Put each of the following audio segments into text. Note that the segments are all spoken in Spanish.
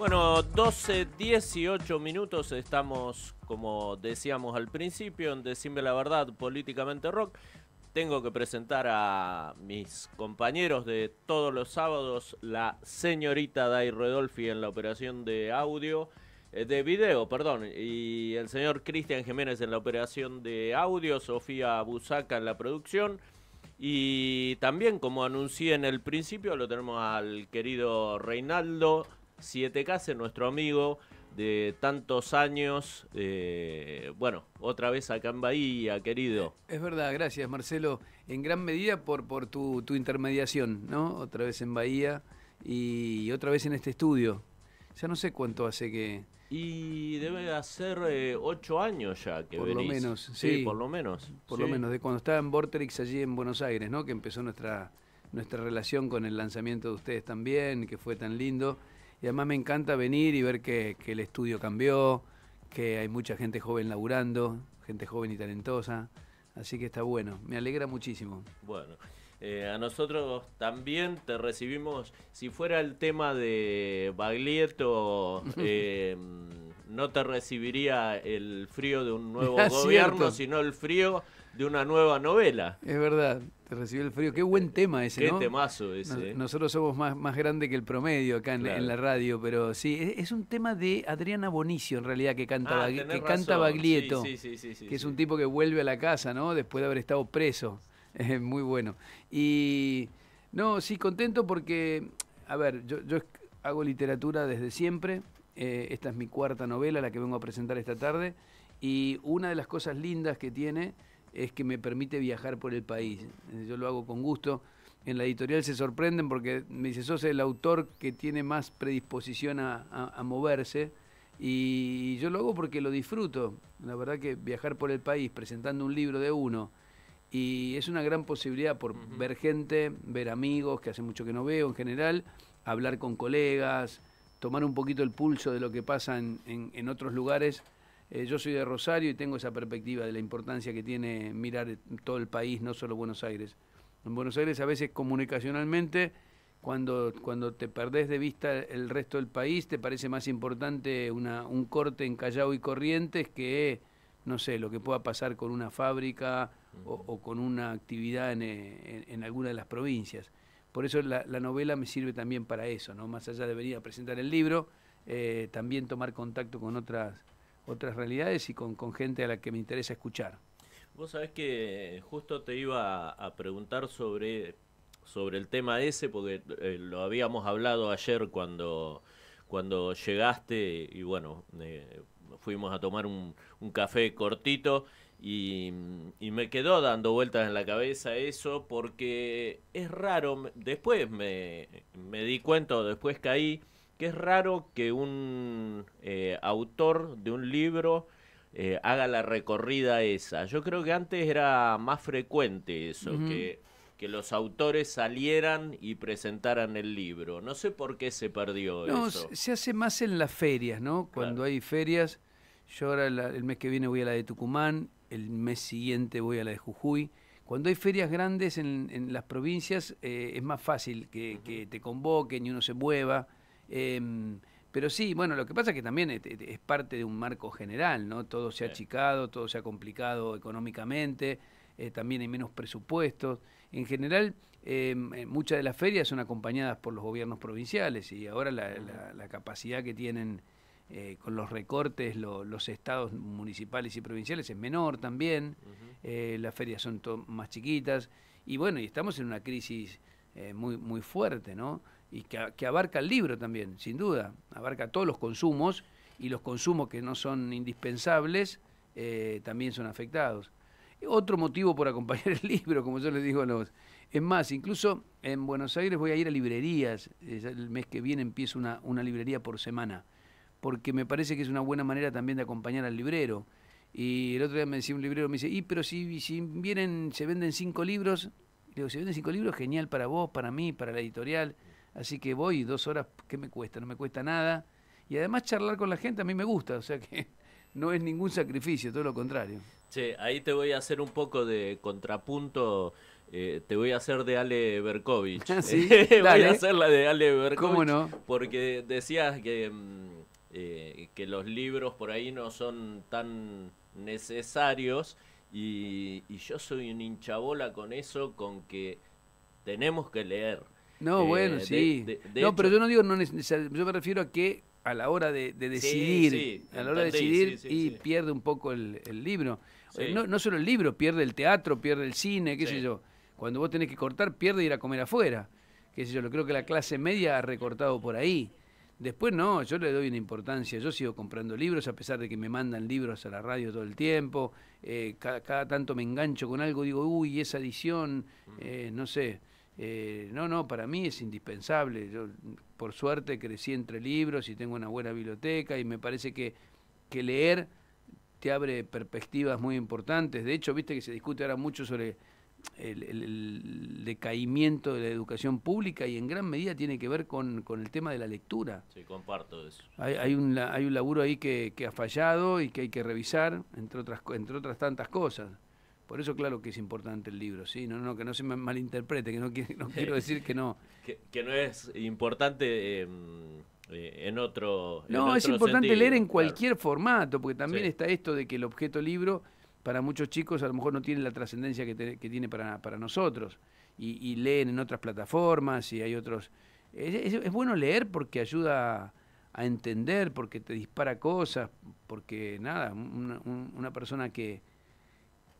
Bueno, 12, 18 minutos, estamos, como decíamos al principio, en Decime la Verdad, Políticamente Rock. Tengo que presentar a mis compañeros de todos los sábados, la señorita Dai Rodolfi en la operación de audio, eh, de video, perdón, y el señor Cristian Jiménez en la operación de audio, Sofía Busaca en la producción. Y también, como anuncié en el principio, lo tenemos al querido Reinaldo Siete k nuestro amigo de tantos años. Eh, bueno, otra vez acá en Bahía, querido. Es verdad, gracias Marcelo, en gran medida por, por tu, intermediación, ¿no? Otra vez en Bahía y otra vez en este estudio. Ya no sé cuánto hace que... Y debe hacer eh, ocho años ya que por Lo menos, sí, por lo menos. Por lo menos, de cuando estaba en Vorterix allí en Buenos Aires, ¿no? Que empezó nuestra, nuestra relación con el lanzamiento de ustedes también, que fue tan lindo. Y además me encanta venir y ver que, el estudio cambió, que hay mucha gente joven laburando, gente joven y talentosa. Así que está bueno, me alegra muchísimo. Bueno, eh, a nosotros también te recibimos, si fuera el tema de Baglietto, eh, no te recibiría el frío de un nuevo gobierno, sino el frío de una nueva novela. Es verdad, te recibió el frío. Qué buen tema ese, Qué temazo ese. ¿eh? nosotros somos más, más grande que el promedio acá en, la radio, pero sí, e, es, un tema de Adriana Bonicio en realidad que canta, ah, que Baglietto, que es un tipo que vuelve a la casa, ¿no? Después de haber estado preso. Es muy bueno. Y no, sí, contento porque, a ver, yo, hago literatura desde siempre. Eh, esta es mi cuarta novela, la que vengo a presentar esta tarde. Y una de las cosas lindas que tiene es que me permite viajar por el país. Yo lo hago con gusto. En la editorial se sorprenden porque me dice, sos el autor que tiene más predisposición a, moverse. Y yo lo hago porque lo disfruto. La verdad que viajar por el país presentando un libro de uno. Y es una gran posibilidad por ver gente, ver amigos que hace mucho que no veo en general, hablar con colegas, tomar un poquito el pulso de lo que pasa en otros lugares eh, yo soy de Rosario y tengo esa perspectiva de la importancia que tiene mirar todo el país, no solo Buenos Aires. En Buenos Aires a veces comunicacionalmente, cuando, cuando te perdés de vista el resto del país, te parece más importante una, un corte en Callao y Corrientes que, no sé, lo que pueda pasar con una fábrica o, con una actividad eh, en, alguna de las provincias. Por eso la, la, novela me sirve también para eso, ¿no? Más allá de venir a presentar el libro, eh, también tomar contacto con otras otras realidades y con, gente a la que me interesa escuchar. Vos sabés que justo te iba a preguntar sobre, sobre el tema ese, porque eh, lo habíamos hablado ayer cuando, cuando llegaste y bueno, eh, fuimos a tomar un, café cortito y, me quedó dando vueltas en la cabeza eso porque es raro, después me, me di cuenta, después caí que es raro que un eh, autor de un libro eh, haga la recorrida esa. Yo creo que antes era más frecuente eso, que, los autores salieran y presentaran el libro. No sé por qué se perdió no, Se hace más en las ferias, ¿no? Cuando hay ferias, yo ahora el mes que viene voy a la de Tucumán, el mes siguiente voy a la de Jujuy. Cuando hay ferias grandes en, en las provincias eh, es más fácil que, que, te convoquen y uno se mueva. Em, pero sí, bueno, lo que pasa es que también es, parte de un marco general, ¿no? Todo se ha achicado, todo se ha complicado económicamente, eh, también hay menos presupuestos. En general, em, eh, muchas de las ferias son acompañadas por los gobiernos provinciales y ahora la, capacidad que tienen eh, con los recortes los estados municipales y provinciales es menor también, las ferias son más chiquitas y bueno, y estamos en una crisis muy, muy fuerte, ¿no? y que, abarca el libro también, sin duda, abarca todos los consumos y los consumos que no son indispensables eh, también son afectados. Otro motivo por acompañar el libro, como yo les digo a los... Es más, incluso en Buenos Aires voy a ir a librerías, el mes que viene empiezo una, librería por semana, porque me parece que es una buena manera también de acompañar al librero. Y el otro día me decía un librero, me dice, y pero si, si vienen, se venden cinco libros, le digo, se venden cinco libros, genial para vos, para mí, para la editorial. Así que voy dos horas, ¿qué me cuesta? No me cuesta nada. Y además charlar con la gente a mí me gusta, o sea que no es ningún sacrificio, todo lo contrario. Che, ahí te voy a hacer un poco de contrapunto. Eh, te voy a hacer de Ale Berkovich. ¿Sí? voy a hacer la de Ale Berkovich. ¿Cómo no? Porque decías que, mm, eh, que los libros por ahí no son tan necesarios. Y, y yo soy un hinchabola con eso, con que tenemos que leer. No, eh, bueno, sí. no, pero yo no digo no yo me refiero a que a la hora de, decidir, a la hora de decidir y pierde un poco el, libro. No, no, solo el libro, pierde el teatro, pierde el cine, qué sé yo. Cuando vos tenés que cortar, pierde ir a comer afuera. Qué sé yo, lo creo que la clase media ha recortado por ahí. Después no, yo le doy una importancia. Yo sigo comprando libros, a pesar de que me mandan libros a la radio todo el tiempo. Eh, cada, tanto me engancho con algo, digo, uy, esa edición, mm. eh, no sé. Eh, no, no, para mí es indispensable. Yo, por suerte, crecí entre libros y tengo una buena biblioteca y me parece que, leer te abre perspectivas muy importantes. De hecho, viste que se discute ahora mucho sobre el, decaimiento de la educación pública y en gran medida tiene que ver con, el tema de la lectura. Sí, comparto eso. Hay, hay, un, hay un laburo ahí que, que ha fallado y que hay que revisar, entre otras, entre otras tantas cosas. Por eso claro que es importante el libro, sí, no, no, que no se me malinterprete, que no, quiero decir que no. que, no es importante em, eh, en otro... No, es importante leer en cualquier formato, porque también está esto de que el objeto libro para muchos chicos a lo mejor no tiene la trascendencia que, tiene para, nosotros. Y, leen en otras plataformas y hay otros... Es, bueno leer porque ayuda a entender, porque te dispara cosas, porque nada, una persona que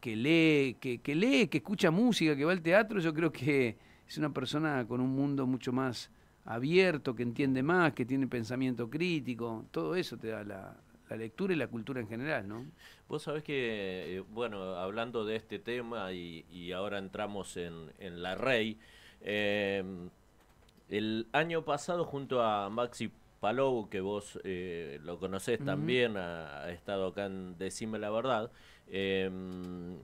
que lee, que, que, lee, que escucha música, que va al teatro, yo creo que es una persona con un mundo mucho más abierto, que entiende más, que tiene pensamiento crítico, todo eso te da la, lectura y la cultura en general, ¿no? Vos sabés que, eh, bueno, hablando de este tema y, ahora entramos en, la Rey, eh, el año pasado junto a Maxi Palou, que vos eh, lo conocés también, ha, ha, estado acá en Decime la Verdad, Em,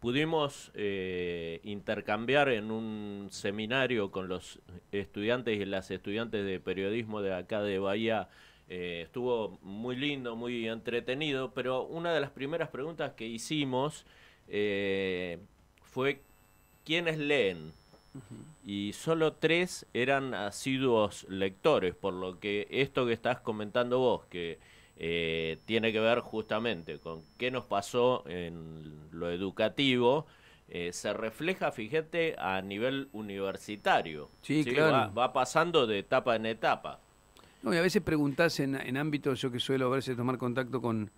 pudimos eh, intercambiar en un seminario con los estudiantes y las estudiantes de periodismo de acá de Bahía. Eh, estuvo muy lindo, muy entretenido, pero una de las primeras preguntas que hicimos eh, fue ¿quiénes leen? Y solo tres eran asiduos lectores, por lo que esto que estás comentando vos, que eh, tiene que ver justamente con qué nos pasó en lo educativo. Eh, se refleja, fíjate, a nivel universitario. Sí, claro. Va, pasando de etapa en etapa. No, y a veces preguntás en, ámbitos, yo que suelo a veces tomar contacto con,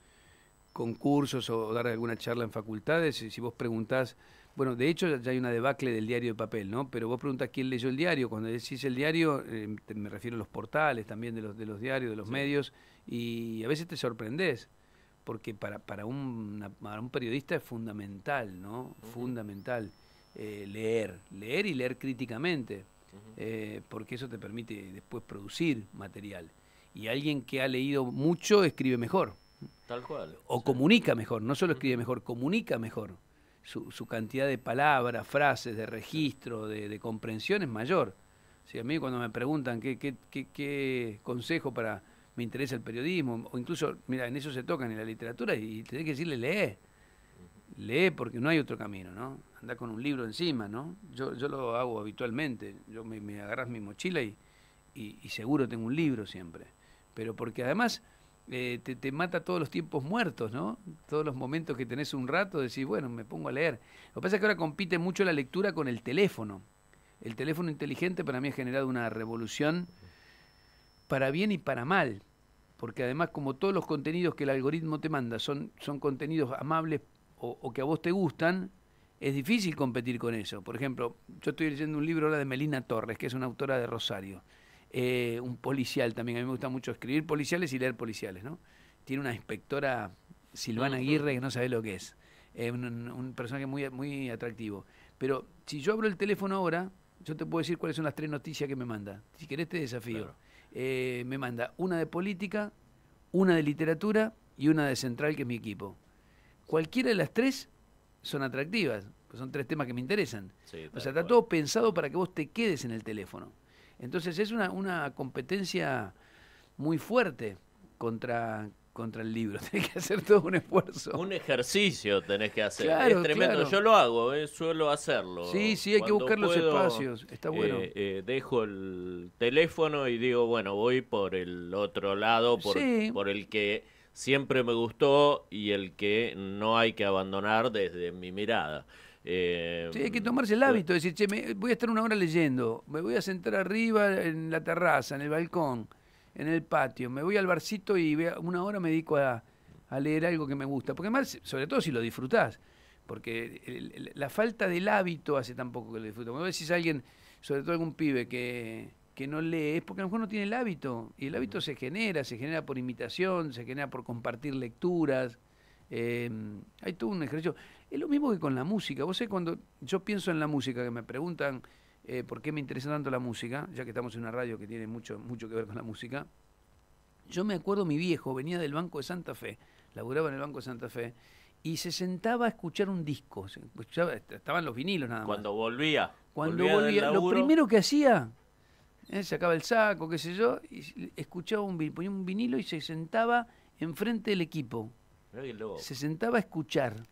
con cursos o dar alguna charla en facultades, y si vos preguntás, bueno, de hecho ya hay una debacle del diario de papel, ¿no? Pero vos preguntás quién leyó el diario. Cuando decís el diario, eh, me refiero a los portales también de los, de los diarios, de los medios, y a veces te sorprendes, porque para, para, un, un periodista es fundamental, ¿no? Fundamental eh, leer, leer y leer críticamente, eh, porque eso te permite después producir material. Y alguien que ha leído mucho escribe mejor. Tal cual. O comunica mejor, no solo escribe mejor, comunica mejor. Su, su cantidad de palabras, frases, de registro, de, comprensión es mayor. si a mí cuando me preguntan qué, qué, qué consejo para me interesa el periodismo, o incluso, mira, en eso se tocan, en la literatura, y tenés que decirle, lee, lee porque no hay otro camino, ¿no? Andá con un libro encima, ¿no? Yo, yo lo hago habitualmente, yo me, me agarras mi mochila y, y, seguro tengo un libro siempre, pero porque además eh, te, te, mata todos los tiempos muertos, ¿no? Todos los momentos que tenés un rato, decís, bueno, me pongo a leer. Lo que pasa es que ahora compite mucho la lectura con el teléfono. El teléfono inteligente para mí ha generado una revolución para bien y para mal porque además como todos los contenidos que el algoritmo te manda son, son contenidos amables o, que a vos te gustan, es difícil competir con eso. Por ejemplo, yo estoy leyendo un libro ahora de Melina Torres, que es una autora de Rosario, eh, un policial también, a mí me gusta mucho escribir policiales y leer policiales, ¿no? Tiene una inspectora Silvana Aguirre que no sabe lo que es, Es eh, un, personaje muy, muy atractivo. Pero si yo abro el teléfono ahora, yo te puedo decir cuáles son las tres noticias que me manda. Si querés te desafío. Eh, me manda una de política, una de literatura y una de central, que es mi equipo. Cualquiera de las tres son atractivas, pues son tres temas que me interesan. o sea, está todo pensado para que vos te quedes en el teléfono. Entonces es una, una competencia muy fuerte contra, contra el libro. Tenés que hacer todo un esfuerzo. Un ejercicio tenés que hacer. es tremendo. Yo lo hago, eh, suelo hacerlo. Sí, sí, hay que buscar los espacios. Está bueno. Eh, eh, dejo el teléfono y digo, bueno, voy por el otro lado, por, el que siempre me gustó y el que no hay que abandonar desde mi mirada. sí, hay que tomarse el pues hábito, decir, che, me, voy a estar una hora leyendo, me voy a sentar arriba en la terraza, en el balcón, en el patio, me voy al barcito y una hora me dedico a, leer algo que me gusta. Porque más, sobre todo si lo disfrutás, porque la falta del hábito hace tampoco que lo disfruto. Cuando decís alguien, sobre todo algún pibe que, no lee, es porque a lo mejor no tiene el hábito. Y el hábito se genera, se genera por imitación, se genera por compartir lecturas. Eh, hay todo un ejercicio. Es lo mismo que con la música. Vos sé cuando yo pienso en la música, que me preguntan eh, por qué me interesa tanto la música, ya que estamos en una radio que tiene mucho, mucho que ver con la música. Yo me acuerdo, mi viejo venía del Banco de Santa Fe, laburaba en el Banco de Santa Fe, y se sentaba a escuchar un disco. Escuchaba, estaban los vinilos nada más. Cuando volvía. Cuando volvía, lo primero que hacía, eh, sacaba el saco, qué sé yo, y escuchaba un ponía un vinilo y se sentaba enfrente del equipo. Se sentaba a escuchar.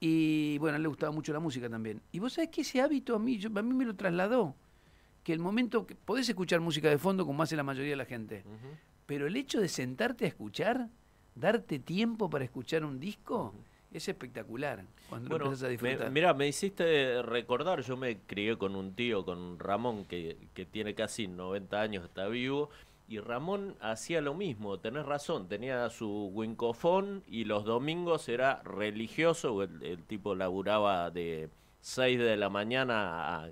Y bueno, le gustaba mucho la música también. Y vos sabés que ese hábito a mí, a mí me lo trasladó. Que el momento que podés escuchar música de fondo como hace la mayoría de la gente, pero el hecho de sentarte a escuchar, darte tiempo para escuchar un disco, es espectacular. Cuando a disfrutar. mira, me hiciste recordar, yo me crié con un tío, con Ramón, que, que tiene casi 90 años, está vivo y Ramón hacía lo mismo, tenés razón, tenía su wincofón y los domingos era religioso, el, tipo laburaba de 6 de la mañana a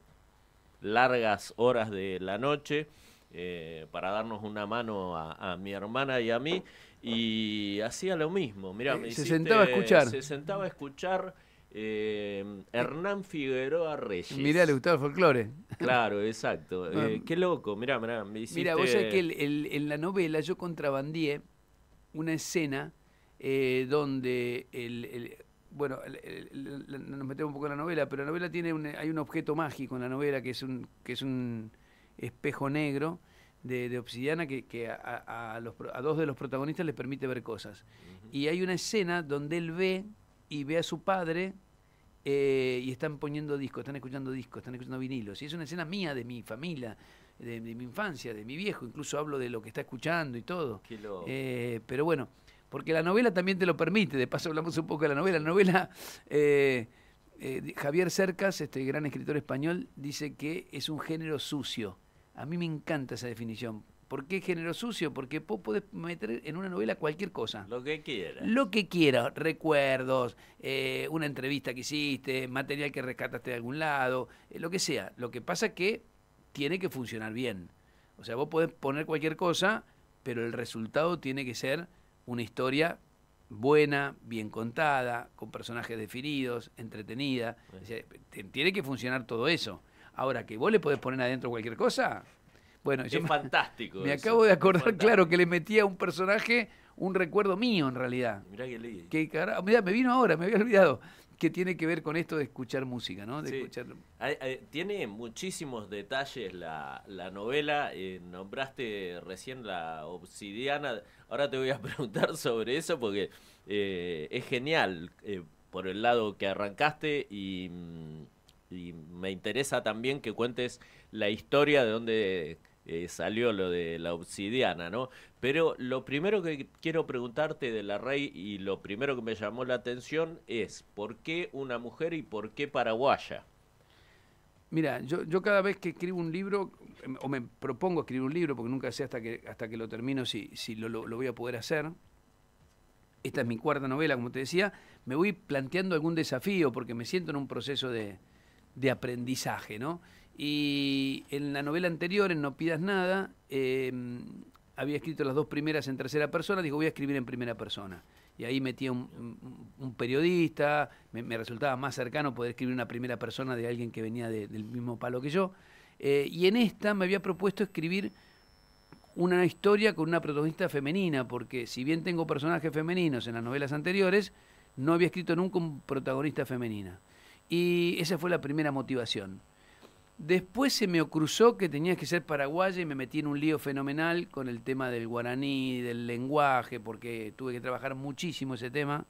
largas horas de la noche eh, para darnos una mano a, mi hermana y a mí y hacía lo mismo. Mira, eh, sentaba escuchar. Se sentaba a escuchar eh, Hernán Figueroa Reyes. Mirá, le gustaba el folclore. Claro, exacto. Eh, ah. qué loco, mirá, mirá. Me vos sabés que en la novela yo contrabandié una escena eh, donde el, bueno, nos metemos un poco en la novela, pero la novela tiene un, hay un objeto mágico en la novela que es un, que es un espejo negro de, obsidiana que, a, dos de los protagonistas les permite ver cosas. Y hay una escena donde él ve y ve a su padre eh, y están poniendo discos, están escuchando discos, están escuchando vinilos. Y es una escena mía, de mi familia, de, mi infancia, de mi viejo, incluso hablo de lo que está escuchando y todo. Eh, pero bueno, porque la novela también te lo permite, de paso hablamos un poco de la novela. La novela, eh, Javier Cercas, este gran escritor español, dice que es un género sucio. A mí me encanta esa definición, ¿Por qué género sucio? Porque vos podés meter en una novela cualquier cosa. Lo que quieras. Lo que quieras. Recuerdos, eh, una entrevista que hiciste, material que rescataste de algún lado, eh, lo que sea. Lo que pasa es que tiene que funcionar bien. O sea, vos podés poner cualquier cosa, pero el resultado tiene que ser una historia buena, bien contada, con personajes definidos, entretenida. tiene que funcionar todo eso. Ahora, que vos le podés poner adentro cualquier cosa, es fantástico. Me acabo de acordar, claro, que le metía a un personaje un recuerdo mío en realidad. Mirá que leí. mirá, me vino ahora, me había olvidado que tiene que ver con esto de escuchar música, ¿no? De tiene muchísimos detalles la, novela. Eh, nombraste recién la obsidiana. Ahora te voy a preguntar sobre eso porque eh, es genial eh, por el lado que arrancaste y, mm, y me interesa también que cuentes la historia de dónde eh, salió lo de la obsidiana, ¿no? Pero lo primero que quiero preguntarte de la Rey y lo primero que me llamó la atención es ¿por qué una mujer y por qué paraguaya? Mira, yo, cada vez que escribo un libro, em, o me propongo escribir un libro, porque nunca sé hasta que, hasta que lo termino si, si lo, voy a poder hacer, esta es mi cuarta novela, como te decía, me voy planteando algún desafío porque me siento en un proceso de, de aprendizaje, ¿no? Y en la novela anterior, en No pidas nada, em, había escrito las dos primeras en tercera persona, digo, voy a escribir en primera persona. Y ahí metía un, un, periodista, me, resultaba más cercano poder escribir una primera persona de alguien que venía del mismo palo que yo. Eh, y en esta me había propuesto escribir una historia con una protagonista femenina, porque si bien tengo personajes femeninos en las novelas anteriores, no había escrito nunca un protagonista femenina. Y esa fue la primera motivación. Después se me cruzó que tenía que ser paraguaya y me metí en un lío fenomenal con el tema del guaraní, del lenguaje, porque tuve que trabajar muchísimo ese tema.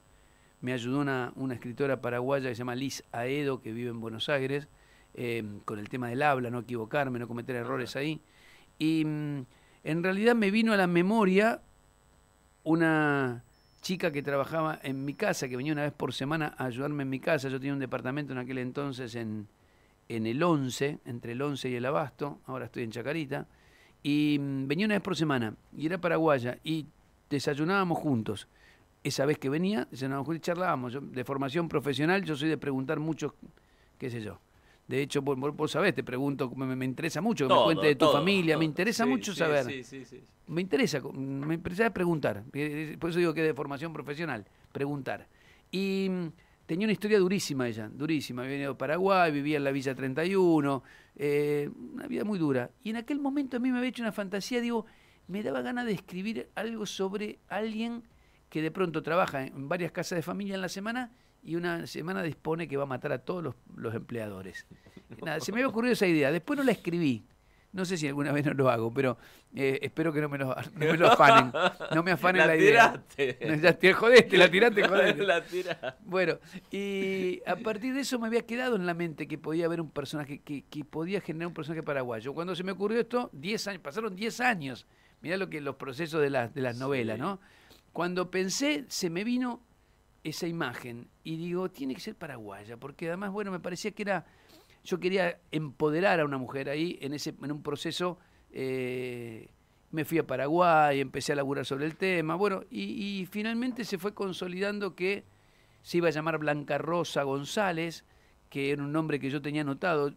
Me ayudó una, escritora paraguaya que se llama Liz Aedo, que vive en Buenos Aires, em, con el tema del habla, no equivocarme, no cometer errores ahí. Y mm, en realidad me vino a la memoria una chica que trabajaba en mi casa, que venía una vez por semana a ayudarme en mi casa. Yo tenía un departamento en aquel entonces en, en el 11, entre el 11 y el Abasto, ahora estoy en Chacarita, y mm, venía una vez por semana, y era paraguaya, y desayunábamos juntos. Esa vez que venía, desayunábamos y charlábamos. de formación profesional, yo soy de preguntar mucho, qué sé yo. De hecho, vos, vos sabés, te pregunto, me, interesa mucho que me cuentes de tu familia, me interesa mucho saber. Sí, me interesa, me interesa preguntar. Eh, eh, por eso digo que de formación profesional, preguntar. Y mm, tenía una historia durísima ella, durísima. Había venido a Paraguay, vivía en la Villa 31, eh, una vida muy dura. Y en aquel momento a mí me había hecho una fantasía, digo, me daba ganas de escribir algo sobre alguien que de pronto trabaja en varias casas de familia en la semana y una semana dispone que va a matar a todos los, los empleadores. Nada, se me había ocurrido esa idea. Después no la escribí. No sé si alguna vez no lo hago, pero eh, espero que no me, lo, afanen. No me afanen la, la tiraste. ya te jodiste, la tiraste, jodiste. La tiraste. Bueno, y a partir de eso me había quedado en la mente que podía haber un personaje, que, podía generar un personaje paraguayo. Cuando se me ocurrió esto, diez años, pasaron 10 años. Mirá lo que los procesos de, las de las novelas, ¿no? Cuando pensé, se me vino esa imagen y digo, tiene que ser paraguaya, porque además, bueno, me parecía que era yo quería empoderar a una mujer ahí en, ese, en un proceso. Eh, me fui a Paraguay, empecé a laburar sobre el tema, bueno, y, finalmente se fue consolidando que se iba a llamar Blanca Rosa González, que era un nombre que yo tenía anotado.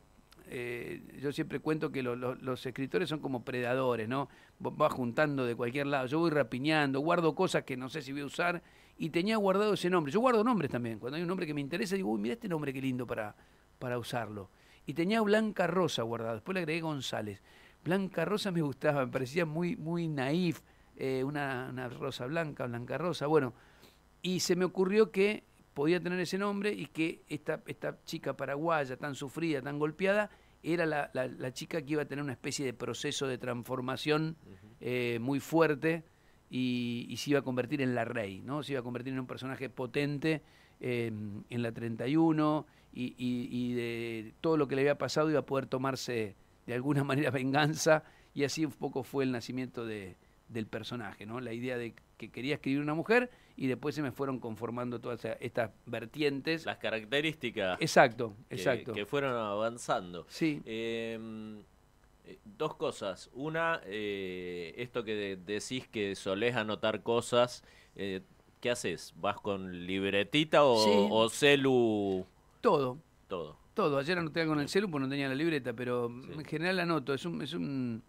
Eh, yo siempre cuento que los escritores son como predadores, ¿no? Va juntando de cualquier lado, yo voy rapiñando, guardo cosas que no sé si voy a usar, y tenía guardado ese nombre. Yo guardo nombres también, cuando hay un nombre que me interesa, digo, uy, mira este nombre, qué lindo para, para usarlo. Y tenía Blanca Rosa guardada, después le agregué González. Blanca Rosa me gustaba, me parecía muy, muy naif, eh, una, una, rosa blanca, Blanca Rosa, bueno. Y se me ocurrió que podía tener ese nombre y que esta, esta chica paraguaya, tan sufrida, tan golpeada, era la, chica que iba a tener una especie de proceso de transformación eh, muy fuerte y, se iba a convertir en la rey, ¿no? Se iba a convertir en un personaje potente eh, en la 31 y, de todo lo que le había pasado iba a poder tomarse de alguna manera venganza y así un poco fue el nacimiento del personaje, ¿no? La idea de que quería escribir una mujer y después se me fueron conformando todas e-, estas vertientes. Las características. Exacto, exacto. Que, fueron avanzando. Sí. Em, eh, dos cosas. Una, eh, esto que decís que solés anotar cosas, eh, ¿qué haces? ¿Vas con libretita o celu? Todo. Todo. Todo. Ayer anoté algo en el celu porque no tenía la libreta, pero en general anoto. Es un, es un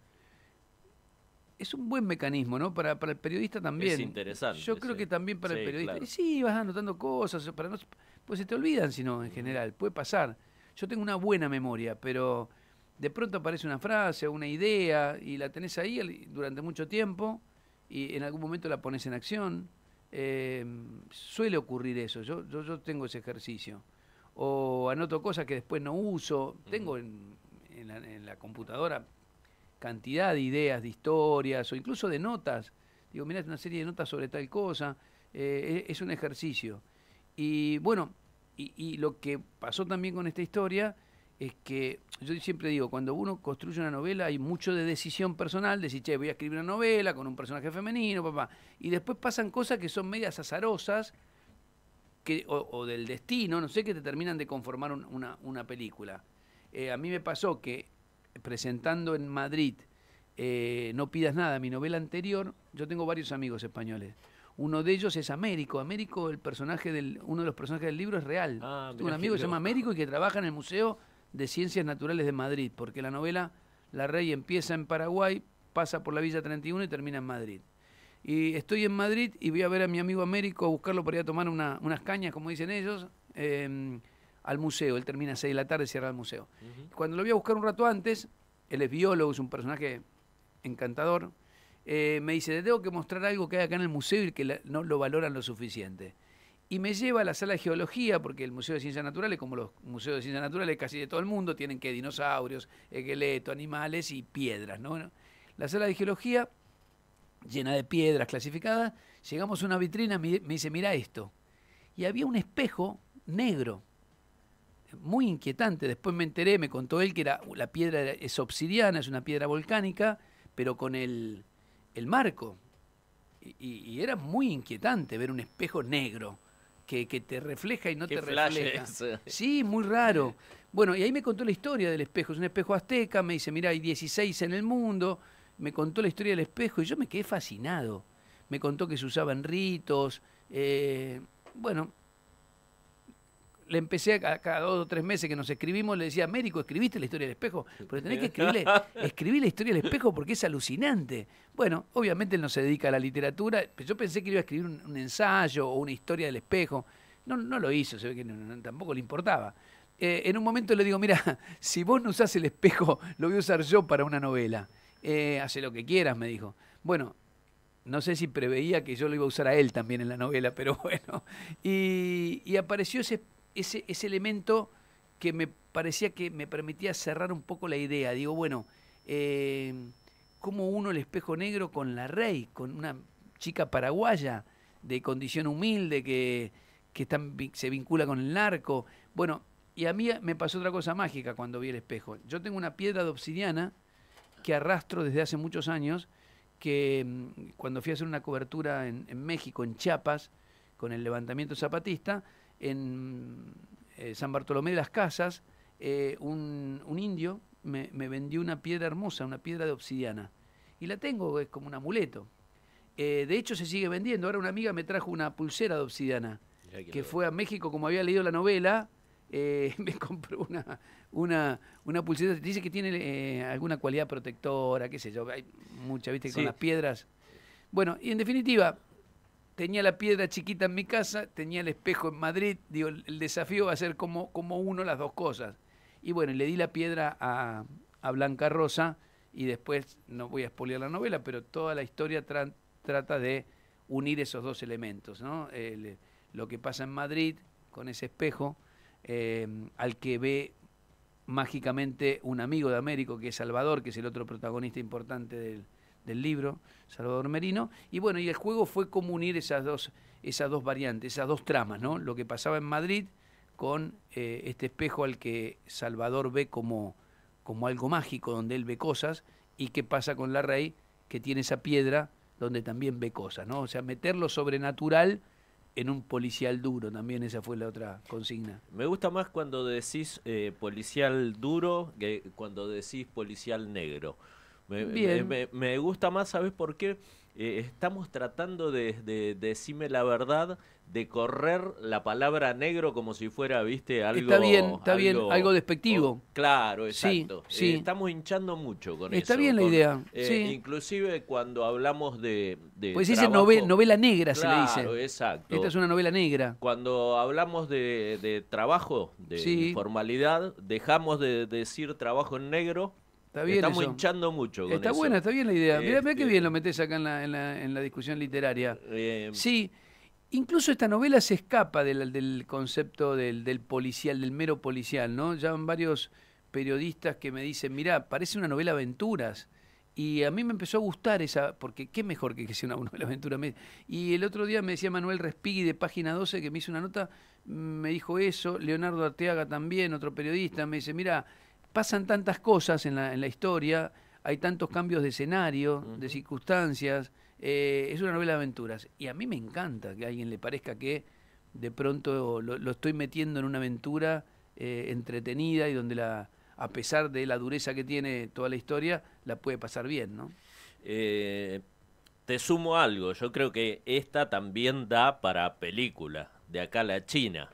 es un buen mecanismo, ¿no? Para, para el periodista también. Es interesante. Yo creo que también para el periodista. sí, vas anotando cosas, para no, pues se te olvidan, sino en general. Puede pasar. Yo tengo una buena memoria, pero de pronto aparece una frase, una idea, y la tenés ahí durante mucho tiempo, y en algún momento la pones en acción. Eh, suele ocurrir eso. Yo, yo, yo tengo ese ejercicio o anoto cosas que después no uso. Tengo en, la, computadora cantidad de ideas, de historias o incluso de notas. Digo, mira, una serie de notas sobre tal cosa. Eh, e, es, un ejercicio. Y bueno, y, lo que pasó también con esta historia es que yo siempre digo, cuando uno construye una novela hay mucho de decisión personal, de decir, che, voy a escribir una novela con un personaje femenino, papá. Y después pasan cosas que son medias azarosas, o, del destino, no sé, que te terminan de conformar una, una, película. Eh, a mí me pasó que presentando en Madrid eh, No pidas nada, mi novela anterior, yo tengo varios amigos españoles. Uno de ellos es Américo. Américo, el personaje del, uno de los personajes del libro es real. Ah, tengo un amigo que se llama Américo y que trabaja en el Museo de Ciencias Naturales de Madrid, porque la novela La Rey empieza en Paraguay, pasa por la Villa 31 y termina en Madrid. Y estoy en Madrid y voy a ver a mi amigo Américo a buscarlo para ir a tomar unas cañas, como dicen ellos, em, al museo. Él termina a 6 de la tarde y cierra el museo. Cuando lo voy a buscar un rato antes, él es biólogo, es un personaje encantador, eh, me dice, te tengo que mostrar algo que hay acá en el museo y que no lo valoran lo suficiente. Y me lleva a la sala de geología, porque el Museo de Ciencias Naturales, como los museos de ciencias naturales casi de todo el mundo, tienen que dinosaurios, esqueletos, animales y piedras. ¿no? La sala de geología llena de piedras, clasificadas Llegamos a una vitrina, me, dice, mira esto. Y había un espejo negro, muy inquietante. Después me enteré, me contó él que era, la piedra es obsidiana, es una piedra volcánica, pero con el, el marco. Y, era muy inquietante ver un espejo negro que, te refleja y no te refleja. Sí, muy raro. Bueno, y ahí me contó la historia del espejo. Es un espejo azteca, me dice, mira, hay 16 en el mundo me contó la historia del espejo y yo me quedé fascinado. Me contó que se usaban ritos. Eh, bueno, le empecé a cada, dos o tres meses que nos escribimos, le decía, Américo, escribiste la historia del espejo, pero tenés que escribirle, escribí la historia del espejo porque es alucinante. Bueno, obviamente él no se dedica a la literatura, pero yo pensé que iba a escribir un, ensayo o una historia del espejo. No, no lo hizo, se ve que tampoco le importaba. Eh, en un momento le digo, mira, si vos no usás el espejo, lo voy a usar yo para una novela. Eh, hace lo que quieras, me dijo. Bueno, no sé si preveía que yo lo iba a usar a él también en la novela, pero bueno. Y, apareció ese, ese, ese, elemento que me parecía que me permitía cerrar un poco la idea. Digo, bueno, eh, como uno el espejo negro con la rey, con una chica paraguaya de condición humilde que, se vincula con el narco. Bueno, y a mí me pasó otra cosa mágica cuando vi el espejo. Yo tengo una piedra de obsidiana que arrastro desde hace muchos años, que mm, cuando fui a hacer una cobertura en, México, en Chiapas, con el levantamiento zapatista, en mm, eh, San Bartolomé de las Casas, eh, un, indio me, vendió una piedra hermosa, una piedra de obsidiana. Y la tengo, es como un amuleto. Eh, de hecho, se sigue vendiendo. Ahora una amiga me trajo una pulsera de obsidiana, que fue a México, como había leído la novela, me compró una, una, una pulsera, dice que tiene eh, alguna cualidad protectora, qué sé yo, hay mucha, viste, con las piedras. Bueno, y en definitiva, tenía la piedra chiquita en mi casa, tenía el espejo en Madrid, digo, el desafío va a ser como, como uno las dos cosas. Y bueno, le di la piedra a, Blanca Rosa y después, no voy a expoliar la novela, pero toda la historia trata de unir esos dos elementos, ¿no? lo que pasa en Madrid con ese espejo, eh, al que ve mágicamente un amigo de Américo, que es Salvador, que es el otro protagonista importante del, libro, Salvador Merino. Y bueno, y el juego fue como unir esas dos, esas dos variantes, esas dos tramas, ¿no? Lo que pasaba en Madrid con eh, este espejo al que Salvador ve como, como algo mágico, donde él ve cosas, y qué pasa con la Rey, que tiene esa piedra donde también ve cosas, ¿no? O sea, meterlo sobrenatural en un policial duro, también esa fue la otra consigna. Me gusta más cuando decís eh, policial duro que cuando decís policial negro. Me, me, me gusta más, ¿sabes por qué? Eh, estamos tratando de, decirme la verdad, de correr la palabra negro como si fuera, viste, algo... Está bien, está bien, algo despectivo. claro, exacto. Eh, estamos hinchando mucho con eso. Está bien la idea, eh, Inclusive cuando hablamos de... pues dice novela, negra, se le dice. exacto. Esta es una novela negra. Cuando hablamos de, trabajo, de informalidad, dejamos de decir trabajo en negro Está bien Estamos hinchando mucho. Con está buena, está bien la idea. mira qué este bien lo metés acá en la, en la, discusión literaria. Eh, sí, incluso esta novela se escapa del, concepto del, policial, del mero policial, ¿no? Ya van varios periodistas que me dicen, mira parece una novela aventuras. Y a mí me empezó a gustar esa, porque qué mejor que sea una novela aventura. Y el otro día me decía Manuel Respigui, de Página 12, que me hizo una nota, me dijo eso, Leonardo Arteaga también, otro periodista, me dice, mira, pasan tantas cosas en la, historia, hay tantos cambios de escenario, de circunstancias. Eh, es una novela de aventuras. Y a mí me encanta que a alguien le parezca que de pronto lo, estoy metiendo en una aventura eh, entretenida y donde la, a pesar de la dureza que tiene toda la historia, la puede pasar bien, ¿no? Eh, te sumo algo, yo creo que esta también da para película, de acá a la China.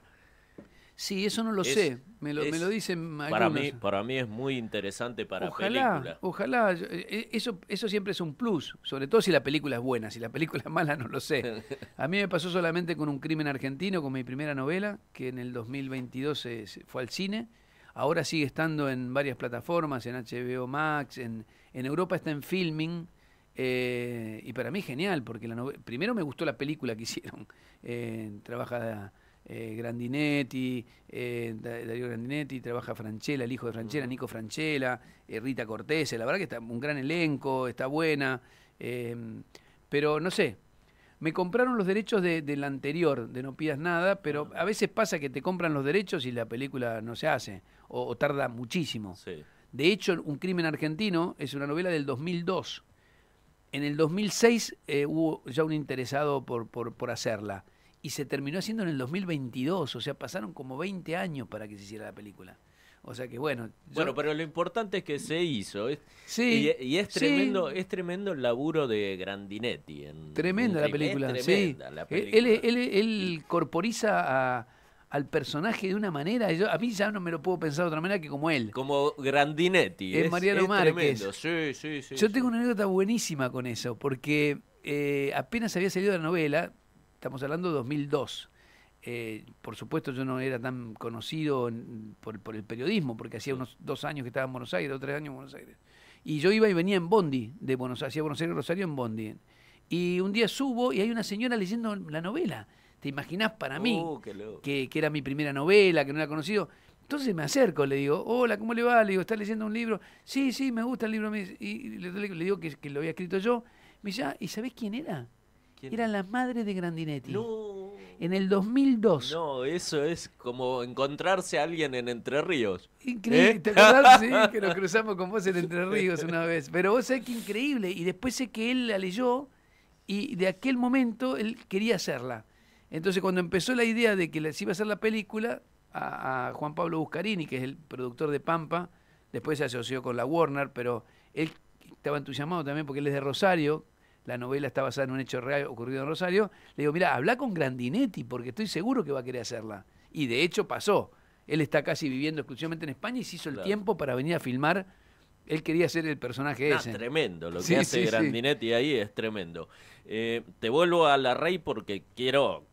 Sí, eso no lo sé. Me lo, dicen para mí Para mí es muy interesante para ojalá, película. Ojalá. Eh, eh, eso, eso siempre es un plus. Sobre todo si la película es buena. Si la película es mala, no lo sé. A mí me pasó solamente con Un crimen argentino, con mi primera novela, que en el 2022 fue al cine. Ahora sigue estando en varias plataformas, en HBO Max, en, en Europa está en filming. Eh, y para mí genial, porque la primero me gustó la película que hicieron. Eh, trabaja eh, Grandinetti, eh, Darío Grandinetti, trabaja Franchella, el hijo de Franchella, Nico Franchella, eh, Rita Cortés, la verdad que está un gran elenco, está buena, pero no sé, me compraron los derechos de, del anterior, de No Pidas Nada, pero a veces pasa que te compran los derechos y la película no se hace, o, tarda muchísimo. De hecho, Un crimen argentino es una novela del 2002. En el 2006 hubo ya un interesado por hacerla y se terminó haciendo en el 2022, o sea, pasaron como 20 años para que se hiciera la película. O sea que bueno. Bueno, pero lo importante es que se hizo. Sí. Y, es tremendo, es tremendo el laburo de Grandinetti. En, tremenda la película. sí. Él, él, él, corporiza al personaje de una manera, a mí ya no me lo puedo pensar de otra manera que como él. Como Grandinetti. Es, tremendo. Sí, sí, sí, yo tengo una anécdota buenísima con eso, porque eh, apenas había salido la novela, Estamos hablando de 2002. Eh, por supuesto yo no era tan conocido por, el periodismo, porque hacía unos dos años que estaba en Buenos Aires, o tres años en Buenos Aires. Y yo iba y venía en Bondi, de Buenos Aires, hacía Buenos Aires Rosario en Bondi. Y un día subo y hay una señora leyendo la novela. ¿Te imaginas para mí? Oh, que, era mi primera novela, que no era conocido. Entonces me acerco, le digo, hola, ¿cómo le va? Le digo, ¿estás leyendo un libro? Sí, sí, me gusta el libro. Y le, digo que, lo había escrito yo. Me dice, ah, ¿y sabés quién era? Eran las madres de Grandinetti. No. En el 2002. No, eso es como encontrarse a alguien en Entre Ríos. Increíble. ¿Eh? ¿Te Sí, que nos cruzamos con vos en Entre Ríos una vez. Pero vos sabés que increíble. Y después sé que él la leyó y de aquel momento él quería hacerla. Entonces, cuando empezó la idea de que se iba a hacer la película, a, a Juan Pablo Buscarini, que es el productor de Pampa, después se asoció con la Warner, pero él estaba entusiasmado también porque él es de Rosario, la novela está basada en un hecho real ocurrido en Rosario, le digo, mira, habla con Grandinetti porque estoy seguro que va a querer hacerla. Y de hecho pasó. Él está casi viviendo exclusivamente en España y se hizo el tiempo para venir a filmar. Él quería ser el personaje ah, ese. Ah, Tremendo, lo que hace Grandinetti ahí es tremendo. Eh, te vuelvo a la Rey porque quiero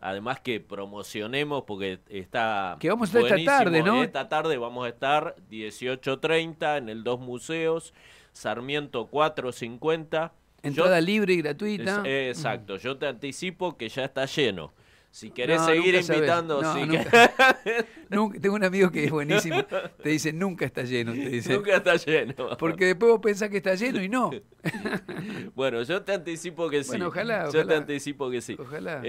además que promocionemos porque está que vamos a esta tarde, ¿no? Esta tarde vamos a estar 18:30 en el Dos Museos, Sarmiento 450 Entrada libre y gratuita. Eh, exacto, yo te anticipo que ya está lleno. Si querés seguir invitando, sí tengo un amigo que es buenísimo. Te dice, nunca está lleno. nunca está lleno. Porque después vos pensás que está lleno y no. bueno, yo te anticipo que sí. Bueno, ojalá. Yo te anticipo que sí. Ojalá. Puedo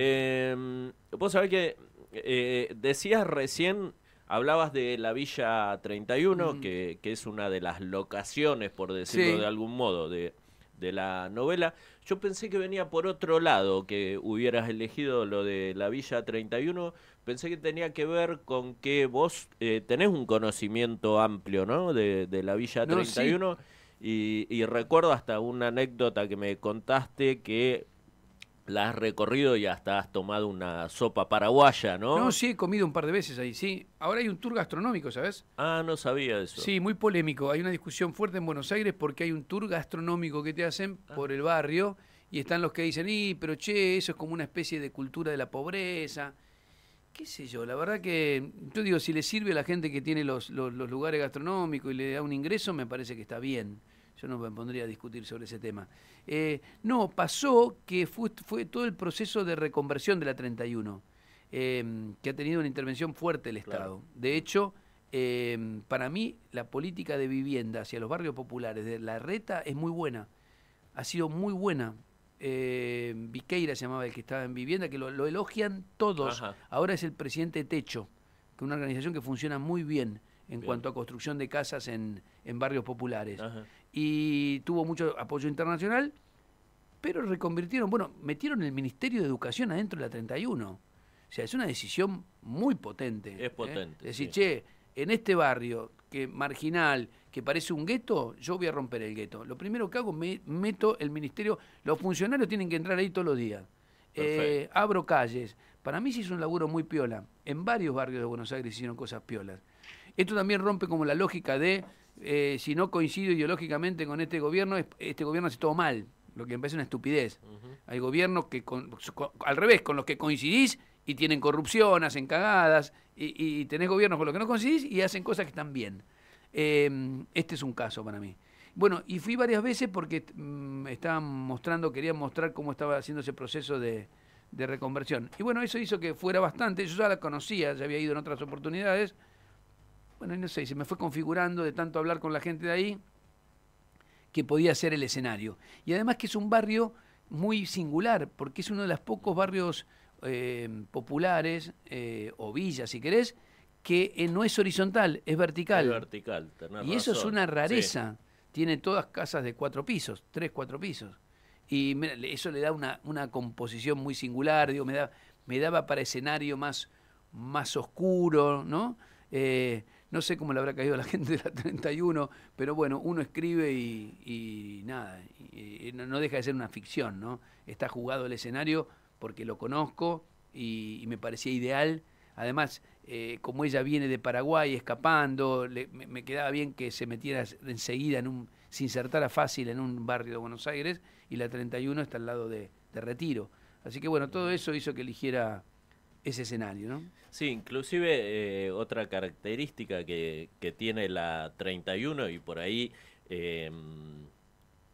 em, saber que eh, decías recién, hablabas de la Villa 31, mm. que, que es una de las locaciones, por decirlo de algún modo, de, de la novela. Yo pensé que venía por otro lado, que hubieras elegido lo de la Villa 31. Pensé que tenía que ver con que vos eh, tenés un conocimiento amplio, ¿no? De, la Villa 31. y recuerdo hasta una anécdota que me contaste que la has recorrido y hasta has tomado una sopa paraguaya, ¿no? No, sí, he comido un par de veces ahí, sí. Ahora hay un tour gastronómico, ¿sabes? Ah, no sabía eso. Sí, muy polémico. Hay una discusión fuerte en Buenos Aires porque hay un tour gastronómico que te hacen ah. por el barrio y están los que dicen, y pero che, eso es como una especie de cultura de la pobreza. Qué sé yo, la verdad que yo digo, si le sirve a la gente que tiene los, los lugares gastronómicos y le da un ingreso, me parece que está bien yo no me pondría a discutir sobre ese tema. Eh, no, pasó que fue, todo el proceso de reconversión de la 31, em, que ha tenido una intervención fuerte el Estado. De hecho, em, para mí la política de vivienda hacia los barrios populares de La Reta es muy buena, ha sido muy buena. Em, Viqueira se llamaba el que estaba en vivienda, que lo, elogian todos. Ahora es el presidente Techo, que es una organización que funciona muy bien en cuanto a construcción de casas en, en barrios populares y tuvo mucho apoyo internacional, pero reconvirtieron, bueno, metieron el Ministerio de Educación adentro de la 31. O sea, es una decisión muy potente. Es ¿eh? potente. Decir, che, en este barrio que marginal, que parece un gueto, yo voy a romper el gueto. Lo primero que hago, me meto el ministerio, los funcionarios tienen que entrar ahí todos los días. Eh, abro calles. Para mí se hizo un laburo muy piola. En varios barrios de Buenos Aires hicieron cosas piolas. Esto también rompe como la lógica de eh, si no coincido ideológicamente con este gobierno, este gobierno hace todo mal, lo que me parece una estupidez. Hay gobiernos que, al revés, con los que coincidís y tienen corrupción, hacen cagadas, y, tenés gobiernos con los que no coincidís y hacen cosas que están bien. Em, este es un caso para mí. Bueno, y fui varias veces porque mm, me estaban mostrando, querían mostrar cómo estaba haciendo ese proceso de, de reconversión. Y bueno, eso hizo que fuera bastante, yo ya la conocía, ya había ido en otras oportunidades, bueno, no sé, se me fue configurando de tanto hablar con la gente de ahí que podía ser el escenario. Y además que es un barrio muy singular, porque es uno de los pocos barrios eh, populares, eh, o villas si querés, que eh, no es horizontal, es vertical. Es vertical, tenés Y eso es una rareza. Tiene todas casas de cuatro pisos, tres, cuatro pisos. Y eso le da una, composición muy singular, digo, me, daba para escenario más, más oscuro, ¿no? No sé cómo le habrá caído a la gente de la 31, pero bueno, uno escribe y, nada, no deja de ser una ficción, ¿no? Está jugado el escenario porque lo conozco y, me parecía ideal. Además, eh, como ella viene de Paraguay escapando, me, quedaba bien que se metiera enseguida, en un, se insertara fácil en un barrio de Buenos Aires y la 31 está al lado de Retiro. Así que bueno, todo eso hizo que eligiera ese escenario, ¿no? Sí, inclusive eh, otra característica que, tiene la 31 y por ahí, em,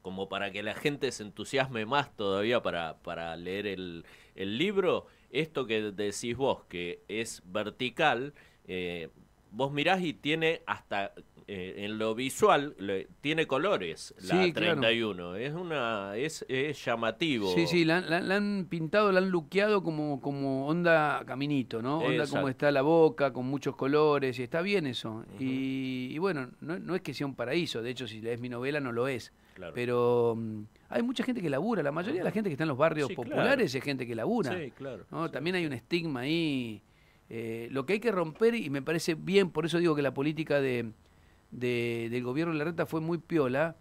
como para que la gente se entusiasme más todavía para, para leer el, libro, esto que decís vos, que es vertical, eh, vos mirás y tiene hasta eh, en lo visual tiene colores la 31. Es una es, llamativo. Sí, sí, la, han pintado, la han luqueado como, como onda caminito, ¿no? Onda como está la boca, con muchos colores, y está bien eso. y, bueno, no, es que sea un paraíso, de hecho, si lees mi novela no lo es. Pero mm, hay mucha gente que labura, la mayoría de la gente que está en los barrios populares es gente que labura. Sí, claro. También hay un estigma ahí. Eh, lo que hay que romper, y me parece bien, por eso digo que la política de, del gobierno de la renta fue muy piola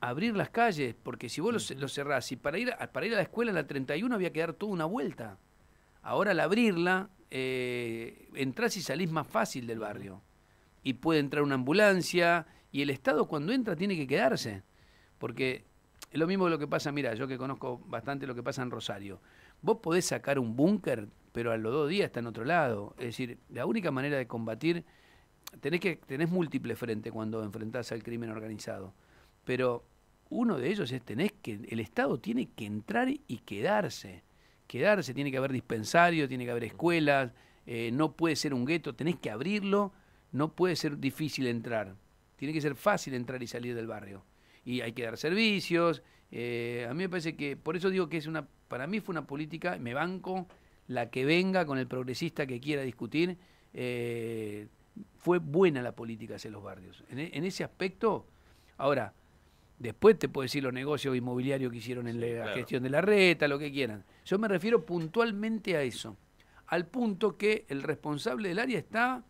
abrir las calles, porque si vos lo, cerrás, y para ir, para ir a la escuela en la 31 había que dar toda una vuelta. Ahora al abrirla, eh, entrás y salís más fácil del barrio. Y puede entrar una ambulancia, y el Estado cuando entra tiene que quedarse. Porque es lo mismo lo que pasa, mira, yo que conozco bastante lo que pasa en Rosario. Vos podés sacar un búnker, pero a los dos días está en otro lado. Es decir, la única manera de combatir tenés, que, tenés múltiples frente cuando enfrentás al crimen organizado, pero uno de ellos es tenés que, el Estado tiene que entrar y quedarse, quedarse, tiene que haber dispensario, tiene que haber escuelas, eh, no puede ser un gueto, tenés que abrirlo, no puede ser difícil entrar, tiene que ser fácil entrar y salir del barrio. Y hay que dar servicios, eh, a mí me parece que, por eso digo que es una, para mí fue una política, me banco, la que venga con el progresista que quiera discutir, eh, fue buena la política hacia los barrios. E, en, ese aspecto, ahora, después te puedo decir los negocios inmobiliarios que hicieron en la gestión de la reta, lo que quieran. Yo me refiero puntualmente a eso, al punto que el responsable del área está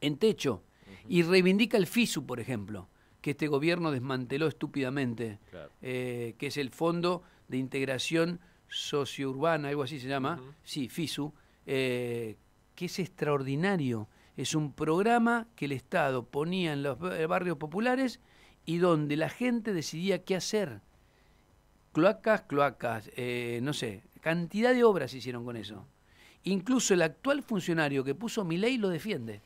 en techo y reivindica el FISU, por ejemplo que este gobierno desmanteló estúpidamente, eh, que es el Fondo de Integración Sociourbana, algo así se llama, sí, FISU, eh, que es extraordinario. Es un programa que el Estado ponía en los eh, barrios populares y donde la gente decidía qué hacer. Cloacas, cloacas, eh, no sé, cantidad de obras hicieron con eso. Incluso el actual funcionario que puso mi ley lo defiende.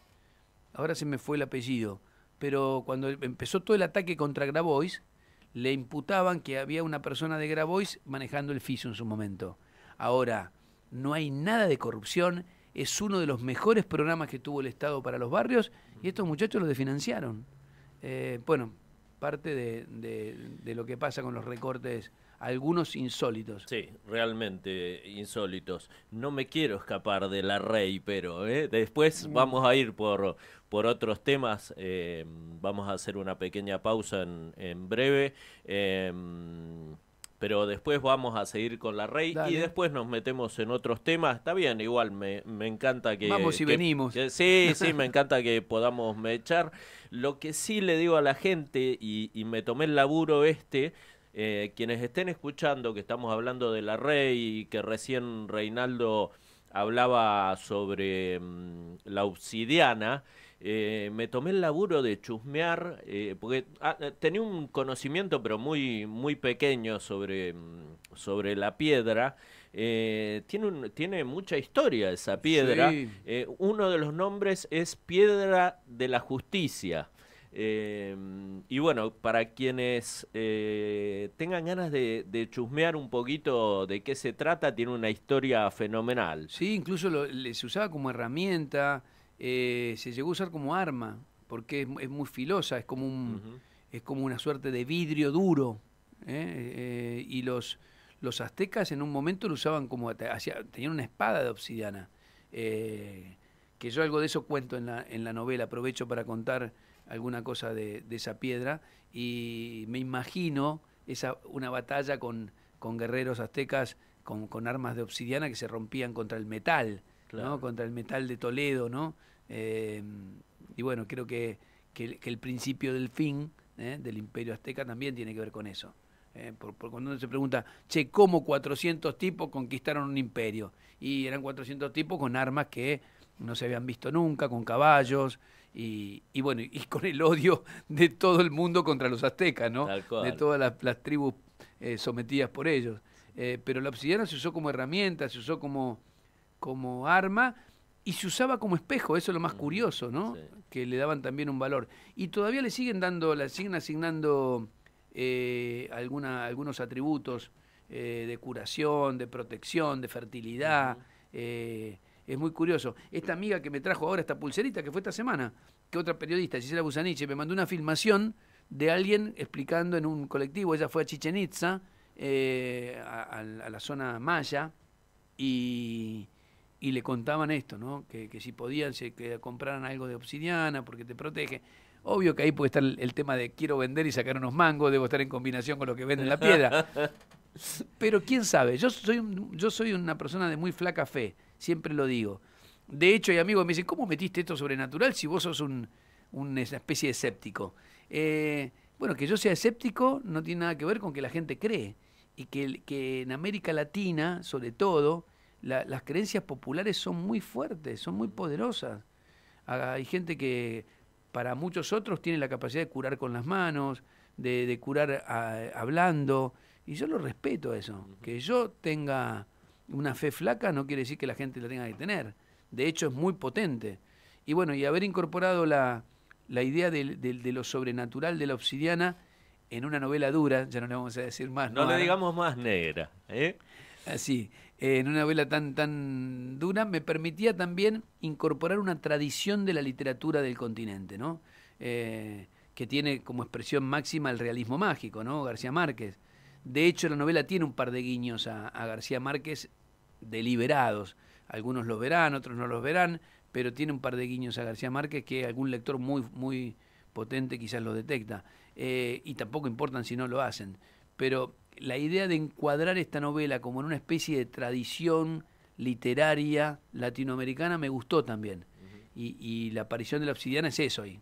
Ahora se me fue el apellido, pero cuando empezó todo el ataque contra Grabois, le imputaban que había una persona de Grabois manejando el FISO en su momento. Ahora, no hay nada de corrupción, es uno de los mejores programas que tuvo el Estado para los barrios y estos muchachos los desfinanciaron. Eh, bueno, parte de, lo que pasa con los recortes, algunos insólitos. Sí, realmente insólitos. No me quiero escapar de la rey, pero eh, después mm. vamos a ir por, por otros temas. Eh, vamos a hacer una pequeña pausa en breve pero después vamos a seguir con la Rey y después nos metemos en otros temas. Está bien, igual me, encanta que... Vamos y venimos. sí, sí, me encanta que podamos echar Lo que sí le digo a la gente, y, me tomé el laburo este, eh, quienes estén escuchando que estamos hablando de la Rey y que recién Reinaldo hablaba sobre mm, la obsidiana, eh, me tomé el laburo de chusmear, eh, porque ah, eh, tenía un conocimiento pero muy, muy pequeño sobre, mm, la piedra. tiene, tiene mucha historia esa piedra. uno de los nombres es Piedra de la Justicia. y bueno, para quienes tengan ganas de, chusmear un poquito de qué se trata, tiene una historia fenomenal. Sí, incluso se usaba como herramienta eh, se llegó a usar como arma, porque es, muy filosa, es como, es como una suerte de vidrio duro. ¿eh? Eh, y los, los aztecas en un momento lo usaban como, tenían una espada de obsidiana. que yo algo de eso cuento en la, en la novela, aprovecho para contar alguna cosa de, esa piedra y me imagino esa, una batalla con, con guerreros aztecas con, armas de obsidiana que se rompían contra el metal contra el metal de Toledo, ¿no? Eh, y bueno, creo que, el principio del fin ¿eh? del imperio azteca también tiene que ver con eso. Eh, por, cuando uno se pregunta, che, ¿cómo 400 tipos conquistaron un imperio? Y eran 400 tipos con armas que no se habían visto nunca, con caballos, y, y bueno, y con el odio de todo el mundo contra los aztecas, ¿no? De todas las, tribus eh, sometidas por ellos. pero la obsidiana se usó como herramienta, se usó como, como arma y se usaba como espejo, eso es lo más curioso, ¿no? Que le daban también un valor. Y todavía le siguen dando, le siguen asignando eh, algunos atributos eh, de curación, de protección, de fertilidad. Eh, es muy curioso. Esta amiga que me trajo ahora esta pulserita, que fue esta semana, que otra periodista, Gisela Busaniche, me mandó una filmación de alguien explicando en un colectivo, ella fue a Chichen Itza, a la zona maya, y y le contaban esto, ¿no? Que, que si podían, se, que compraran algo de obsidiana porque te protege. Obvio que ahí puede estar el, tema de quiero vender y sacar unos mangos, debo estar en combinación con lo que venden la piedra. Pero quién sabe, yo soy, yo soy una persona de muy flaca fe, siempre lo digo. De hecho, hay amigos que me dicen, ¿cómo metiste esto sobrenatural si vos sos un, una especie de escéptico? Eh, bueno, que yo sea escéptico no tiene nada que ver con que la gente cree y que, que en América Latina, sobre todo, las creencias populares son muy fuertes, son muy poderosas. Hay gente que para muchos otros tiene la capacidad de curar con las manos, de, curar hablando, y yo lo respeto eso. Que yo tenga una fe flaca no quiere decir que la gente la tenga que tener. De hecho, es muy potente. Y bueno, y haber incorporado la, la idea de, de, lo sobrenatural de la obsidiana en una novela dura, ya no le vamos a decir más. No, ¿no? le digamos más negra. ¿eh? así, eh, en una novela tan, tan dura, me permitía también incorporar una tradición de la literatura del continente, ¿no? Eh, que tiene como expresión máxima el realismo mágico, ¿no? García Márquez. De hecho, la novela tiene un par de guiños a, García Márquez deliberados. Algunos los verán, otros no los verán, pero tiene un par de guiños a García Márquez que algún lector muy, muy potente quizás lo detecta. Eh, y tampoco importan si no lo hacen. Pero la idea de encuadrar esta novela como en una especie de tradición literaria latinoamericana me gustó también. y, la aparición de la obsidiana es eso ahí.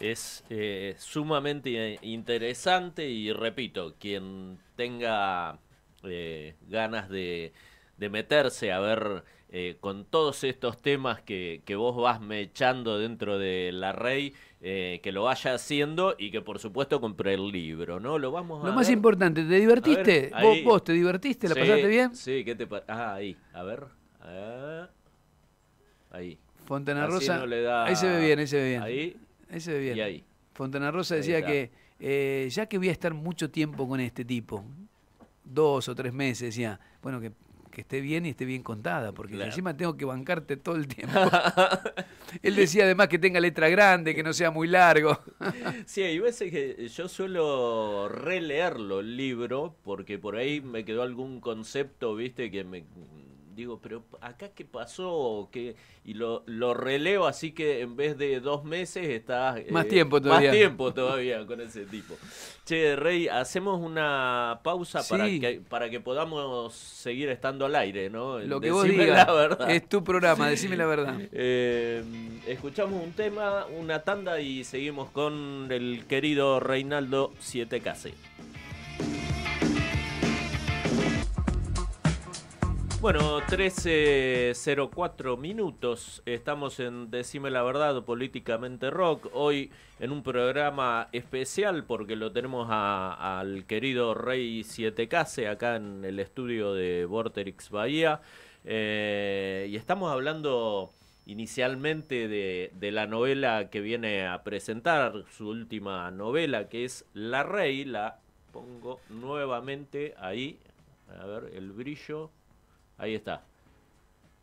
Es eh, sumamente interesante y repito, quien tenga eh, ganas de, meterse a ver eh, con todos estos temas que, que vos vas mechando dentro de la rey, eh, que lo vaya haciendo y que por supuesto compre el libro, ¿no? Lo vamos Lo más importante, ¿te divertiste? Ver, ¿Vos, ¿Vos, te divertiste? vos vos te divertiste la pasaste bien? Sí, ¿qué te pasa? Ah, ahí, a ver. ahí. Fontana Rosa. Ahí se ve bien, ahí se ve bien. Ahí. Ahí ve bien. Y ahí. Fontana Rosa decía que eh, ya que voy a estar mucho tiempo con este tipo, dos o tres meses, ya bueno, que que esté bien y esté bien contada, porque encima tengo que bancarte todo el tiempo. Él decía además que tenga letra grande, que no sea muy largo. sí, hay veces que yo suelo releerlo el libro, porque por ahí me quedó algún concepto, viste, que me digo, pero acá qué pasó, ¿Qué? y lo, lo releo así que en vez de dos meses estás Más eh, tiempo todavía. Más tiempo todavía con ese tipo. Che, Rey, hacemos una pausa para, que, para que podamos seguir estando al aire, ¿no? Lo que vos digas, es tu programa, decime la verdad. Eh, escuchamos un tema, una tanda y seguimos con el querido Reinaldo Siete Case. Bueno, 13.04 minutos. Estamos en Decime la Verdad, Políticamente Rock. Hoy en un programa especial porque lo tenemos al querido Rey Siete case acá en el estudio de Vorterix Bahía. Eh, y estamos hablando inicialmente de, de, la novela que viene a presentar, su última novela, que es La Rey. La pongo nuevamente ahí. A ver, el brillo. Ahí está.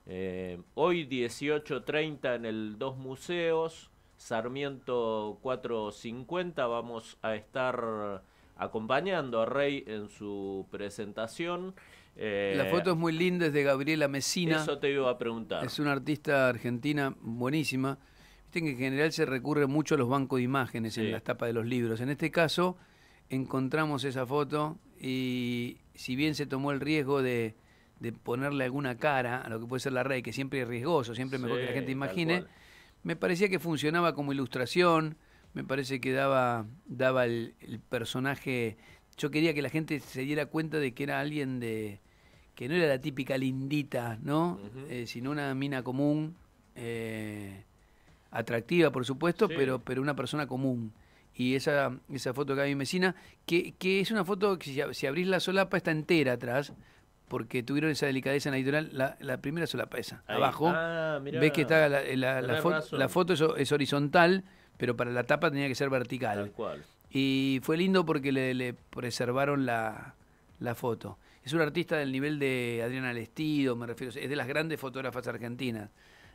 Eh, hoy 18.30 en el Dos Museos, Sarmiento 450. Vamos a estar acompañando a Rey en su presentación. la eh, foto es muy linda, es de Gabriela Messina. Eso te iba a preguntar. Es una artista argentina buenísima. Viste que en general se recurre mucho a los bancos de imágenes en las tapas de los libros. En este caso, encontramos esa foto y si bien se tomó el riesgo de de ponerle alguna cara a lo que puede ser la red, que siempre es riesgoso, siempre mejor que la gente imagine, me parecía que funcionaba como ilustración, me parece que daba, daba el, personaje, yo quería que la gente se diera cuenta de que era alguien de que no era la típica lindita, ¿no? Eh, sino una mina común, eh, atractiva por supuesto, pero, pero una persona común y esa, esa foto que hay en Mesina, que, que es una foto que si, si, abrís la solapa está entera atrás, porque tuvieron esa delicadeza en la editorial, la, primera es la pesa abajo. Ah, ves que está la, eh, la, foto, la es, horizontal, pero para la tapa tenía que ser vertical. Y fue lindo porque le, preservaron la, foto. Es un artista del nivel de Adriana Lestido, me refiero, es de las grandes fotógrafas argentinas.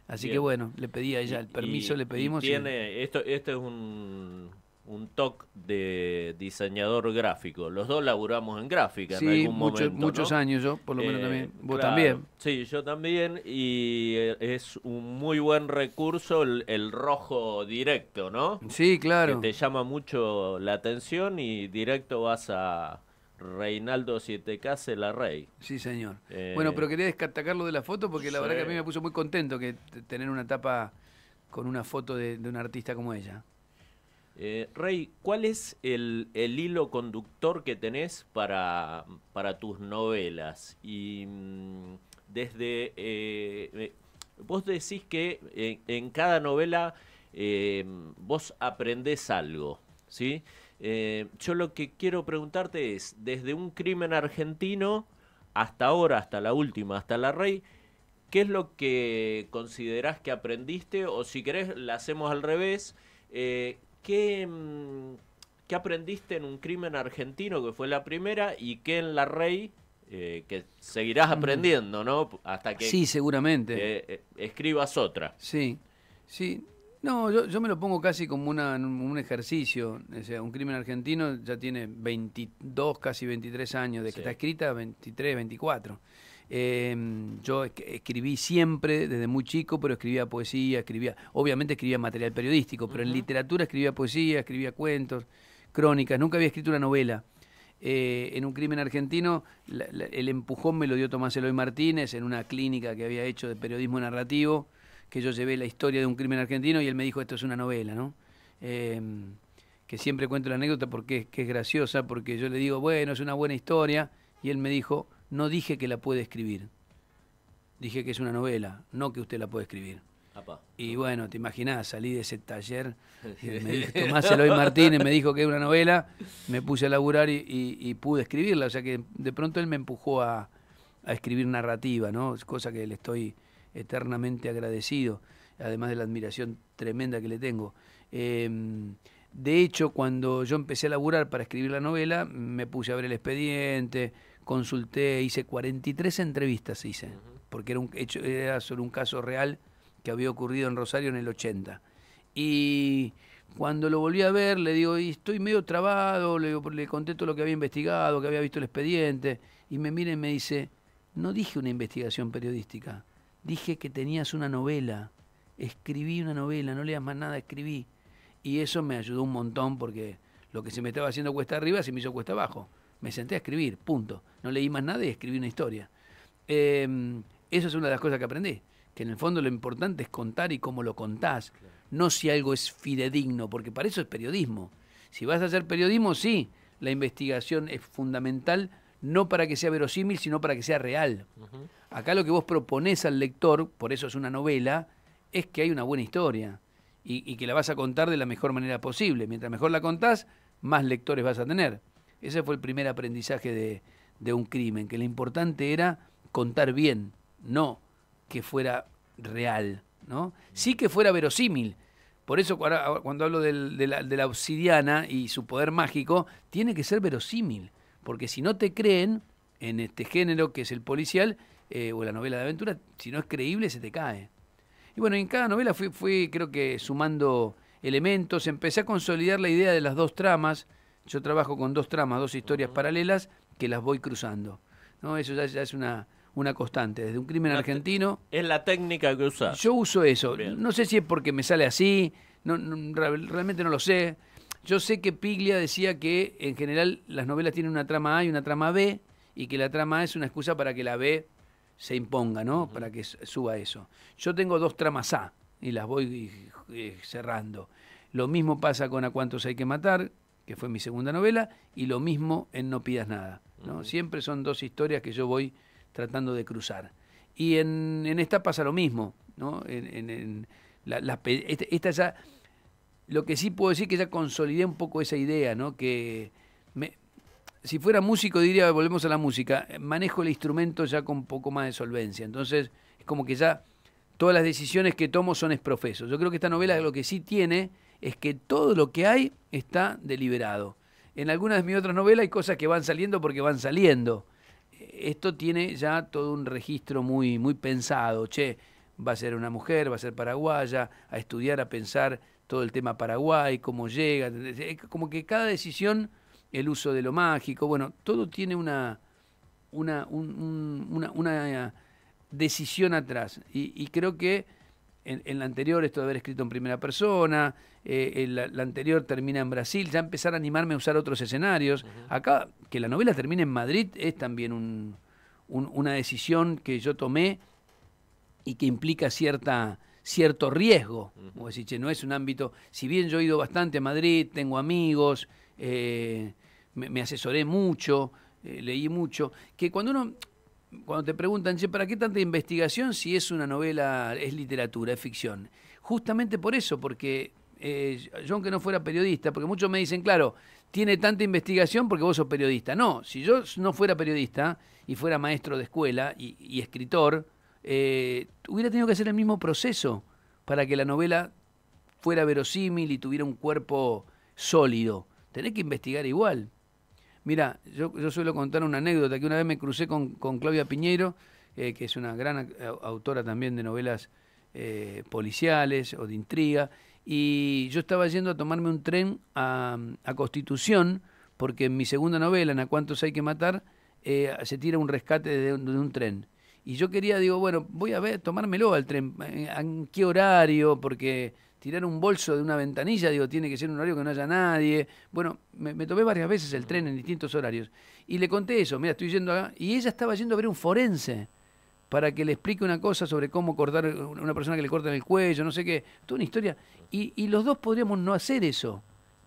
Así que bueno, le pedí a ella el permiso, le pedimos. tiene, esto, esto es un un toque de diseñador gráfico. Los dos laburamos en gráfica sí, en algún momento. Muchos años yo, por lo menos eh, también. Vos también. Sí, yo también. Y eh, es un muy buen recurso el, rojo directo, ¿no? Sí, claro. Que te llama mucho la atención y directo vas a Reinaldo Case la Rey. Sí, señor. Eh, bueno, pero quería lo de la foto porque la verdad que a mí me puso muy contento que tener una tapa con una foto de, de un artista como ella. Eh, Rey, ¿cuál es el, hilo conductor que tenés para, tus novelas? Y mm, desde. Eh, eh, vos decís que en, cada novela vos aprendés algo, ¿sí? yo lo que quiero preguntarte es: desde un crimen argentino hasta ahora, hasta la última, hasta la Rey, ¿qué es lo que considerás que aprendiste? O si querés, la hacemos al revés. Eh, Mm, ¿Qué, aprendiste en un crimen argentino, que fue la primera, y qué en La Rey, eh, que seguirás aprendiendo, ¿no? Hasta que... Sí, seguramente. Eh, eh, escribas otra. Sí, sí. No, yo, yo, me lo pongo casi como una, un ejercicio. un crimen argentino ya tiene 22, casi 23 años de que está escrita, 23, 24. Em, yo escribí siempre, desde muy chico, pero escribía poesía, escribía, obviamente escribía material periodístico, pero en literatura escribía poesía, escribía cuentos, crónicas, nunca había escrito una novela. Eh, en un crimen argentino, el empujón me lo dio Tomás Eloy Martínez en una clínica que había hecho de periodismo narrativo, que yo llevé la historia de un crimen argentino y él me dijo, esto es una novela, ¿no? Em, que siempre cuento la anécdota porque que es graciosa, porque yo le digo, bueno, es una buena historia, y él me dijo, no dije que la puede escribir. Dije que es una novela, no que usted la puede escribir. Y bueno, te imaginás, salí de ese taller, eh, me dijo, Tomás Eloy Martínez me dijo que es una novela, me puse a laburar y, pude escribirla, o sea que de pronto él me empujó a, escribir narrativa, ¿no? Cosa que le estoy eternamente agradecido, además de la admiración tremenda que le tengo. Em, de hecho, cuando yo empecé a laburar para escribir la novela, me puse a ver el expediente, consulté, hice 43 entrevistas, hice, porque era, un hecho, era sobre un caso real que había ocurrido en Rosario en el 80. Y cuando lo volví a ver, le digo, estoy medio trabado, le, le conté todo lo que había investigado, que había visto el expediente, y me mira y me dice, no dije una investigación periodística, dije que tenías una novela, escribí una novela, no leas más nada, escribí. Y eso me ayudó un montón porque lo que se me estaba haciendo cuesta arriba se me hizo cuesta abajo me senté a escribir, punto. No leí más nada y escribí una historia. Esa em, eso es una de las cosas que aprendí, que en el fondo lo importante es contar y cómo lo contás, no si algo es fidedigno, porque para eso es periodismo. Si vas a hacer periodismo, sí, la investigación es fundamental, no para que sea verosímil, sino para que sea real. Acá lo que vos proponés al lector, por eso es una novela, es que hay una buena historia y que la vas a contar de la mejor manera posible. Mientras mejor la contás, más lectores vas a tener. Ese fue el primer aprendizaje de, un crimen, que lo importante era contar bien, no que fuera real, ¿no? Sí que fuera verosímil. Por eso cuando hablo de, la, obsidiana y su poder mágico, tiene que ser verosímil. Porque si no te creen en este género que es el policial eh, o la novela de aventura, si no es creíble se te cae. Y bueno, en cada novela fui, fui creo que sumando elementos, empecé a consolidar la idea de las dos tramas, yo trabajo con dos tramas, dos historias paralelas que las voy cruzando. ¿no? Eso ya, es una, una constante, desde un crimen argentino. Es la técnica que usa. Yo uso eso. No sé si es porque me sale así, no, realmente no lo sé. Yo sé que Piglia decía que en general las novelas tienen una trama A y una trama B, y que la trama A es una excusa para que la B se imponga, ¿no? Para que suba eso. Yo tengo dos tramas A y las voy eh, cerrando. Lo mismo pasa con A cuántos hay que matar, que fue mi segunda novela, y lo mismo en No pidas nada. ¿no? Siempre son dos historias que yo voy tratando de cruzar. Y en, esta pasa lo mismo. ¿no? En, este, esta, lo que sí puedo decir que ya consolidé un poco esa idea, ¿no? que si fuera músico diría, volvemos a la música, manejo el instrumento ya con un poco más de solvencia. Entonces es como que ya todas las decisiones que tomo son exprofesos. Yo creo que esta novela lo que sí tiene es que todo lo que hay está deliberado. En algunas de mis otras novelas hay cosas que van saliendo porque van saliendo. Esto tiene ya todo un registro muy, muy pensado. Che, va a ser una mujer, va a ser paraguaya, a estudiar, a pensar todo el tema Paraguay, cómo llega. Como que cada decisión, el uso de lo mágico, bueno, todo tiene una, una, eh, decisión atrás. y creo que en, la anterior esto de haber escrito en primera persona, eh, la, anterior termina en Brasil, ya empezar a animarme a usar otros escenarios. Acá, que la novela termine en Madrid es también una decisión que yo tomé y que implica cierta cierto riesgo. decir, no es un ámbito. Si bien yo he ido bastante a Madrid, tengo amigos, eh, me, asesoré mucho, eh, leí mucho, que cuando uno cuando te preguntan, ¿para qué tanta investigación si es una novela, es literatura, es ficción? Justamente por eso, porque eh, yo aunque no fuera periodista, porque muchos me dicen, claro, tiene tanta investigación porque vos sos periodista. No, si yo no fuera periodista y fuera maestro de escuela y, escritor, eh, hubiera tenido que hacer el mismo proceso para que la novela fuera verosímil y tuviera un cuerpo sólido. Tenés que investigar igual. Mira, yo, suelo contar una anécdota que una vez me crucé con, Claudia Piñero, eh, que es una gran autora también de novelas eh, policiales o de intriga, y yo estaba yendo a tomarme un tren a, Constitución, porque en mi segunda novela, en A cuántos hay que matar, eh, se tira un rescate de un, tren. Y yo quería, digo, bueno, voy a ver, tomármelo al tren, ¿a qué horario, porque tirar un bolso de una ventanilla, digo, tiene que ser un horario que no haya nadie. Bueno, me, me tomé varias veces el tren en distintos horarios. Y le conté eso, mira, estoy yendo acá. Y ella estaba yendo a ver un forense para que le explique una cosa sobre cómo cortar una persona que le en el cuello, no sé qué. Toda una historia. Y, los dos podríamos no hacer eso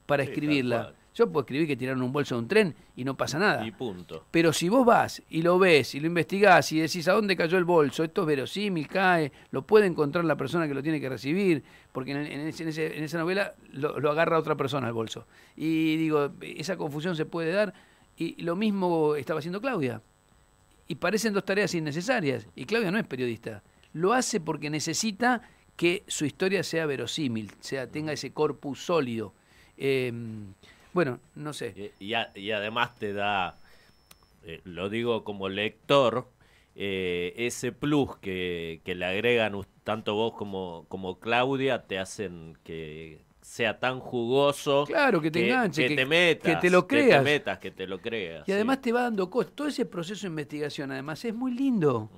para escribirla. Yo puedo escribir que tiraron un bolso de un tren y no pasa nada. Y punto. Pero si vos vas y lo ves y lo investigás y decís a dónde cayó el bolso, esto es verosímil, cae, lo puede encontrar la persona que lo tiene que recibir, porque en, esa novela lo, agarra otra persona el bolso. Y digo, esa confusión se puede dar y lo mismo estaba haciendo Claudia. Y parecen dos tareas innecesarias. Y Claudia no es periodista. Lo hace porque necesita que su historia sea verosímil, sea, tenga mm. ese corpus sólido. Em, bueno, no sé. Y, además te da, eh, lo digo como lector, eh, ese plus que, que, le agregan tanto vos como, como Claudia, te hacen que sea tan jugoso. Claro, que te Que, te metas. Que te lo creas. metas, que te lo creas. Y además te va dando costo. Todo ese proceso de investigación, además, es muy lindo.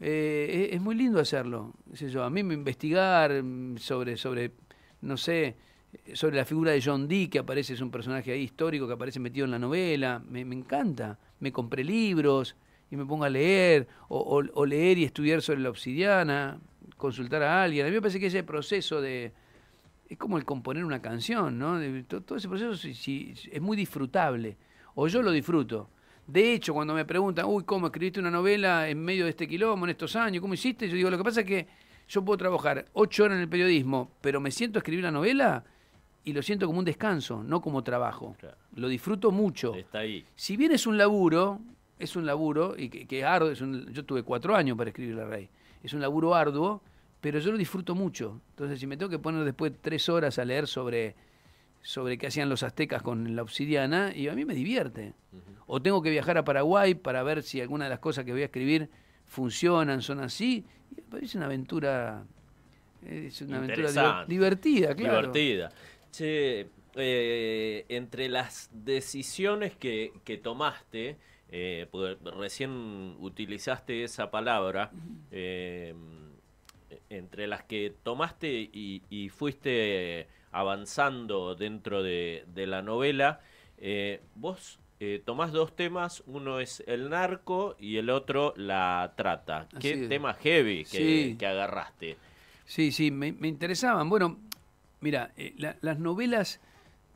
Eh, es, muy lindo hacerlo. a mí me investigar mm, sobre, sobre no sé, sobre la figura de John Dee, que aparece, es un personaje ahí histórico que aparece metido en la novela. Me, encanta. Me compré libros y me pongo a leer, o, o, leer y estudiar sobre la obsidiana, consultar a alguien. A mí me parece que ese proceso de. Es como el componer una canción, ¿no? todo, ese proceso si, es muy disfrutable. O yo lo disfruto. De hecho, cuando me preguntan, uy, ¿cómo escribiste una novela en medio de este quilombo, en estos años? ¿Cómo hiciste? Yo digo, lo que pasa es que yo puedo trabajar ocho horas en el periodismo, pero me siento a escribir una novela y lo siento como un descanso, no como trabajo. Lo disfruto mucho. Está ahí. Si bien es un laburo, es un laburo, y que, es arduo, yo tuve cuatro años para escribir La Rey, es un laburo arduo, pero yo lo disfruto mucho. Entonces, si me tengo que poner después tres horas a leer sobre, sobre qué hacían los aztecas con la obsidiana, y a mí me divierte. O tengo que viajar a Paraguay para ver si alguna de las cosas que voy a escribir funcionan, son así. Y es una aventura, es una aventura divertida, claro. Divertida. Eh, entre las decisiones que, tomaste, eh, recién utilizaste esa palabra, eh, entre las que tomaste y, fuiste avanzando dentro de, la novela, vos tomás dos temas, uno es el narco y el otro la trata. Qué tema heavy que, agarraste. Sí, sí, me, me interesaban. Bueno, Mira, eh, las novelas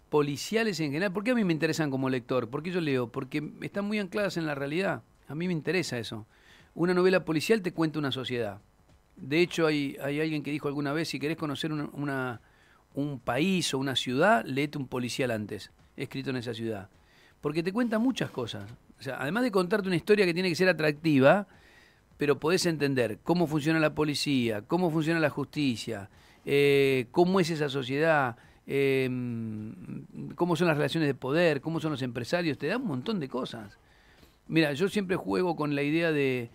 policiales en general, ¿por qué a mí me interesan como lector? ¿Por qué yo leo? Porque están muy ancladas en la realidad. A mí me interesa eso. Una novela policial te cuenta una sociedad. De hecho, hay, alguien que dijo alguna vez, si querés conocer un país o una ciudad, léete un policial antes, escrito en esa ciudad. Porque te cuenta muchas cosas. O sea, además de contarte una historia que tiene que ser atractiva, pero podés entender cómo funciona la policía, cómo funciona la justicia, eh, cómo es esa sociedad, em, cómo son las relaciones de poder, cómo son los empresarios, te da un montón de cosas. Mira, yo siempre juego con la idea de...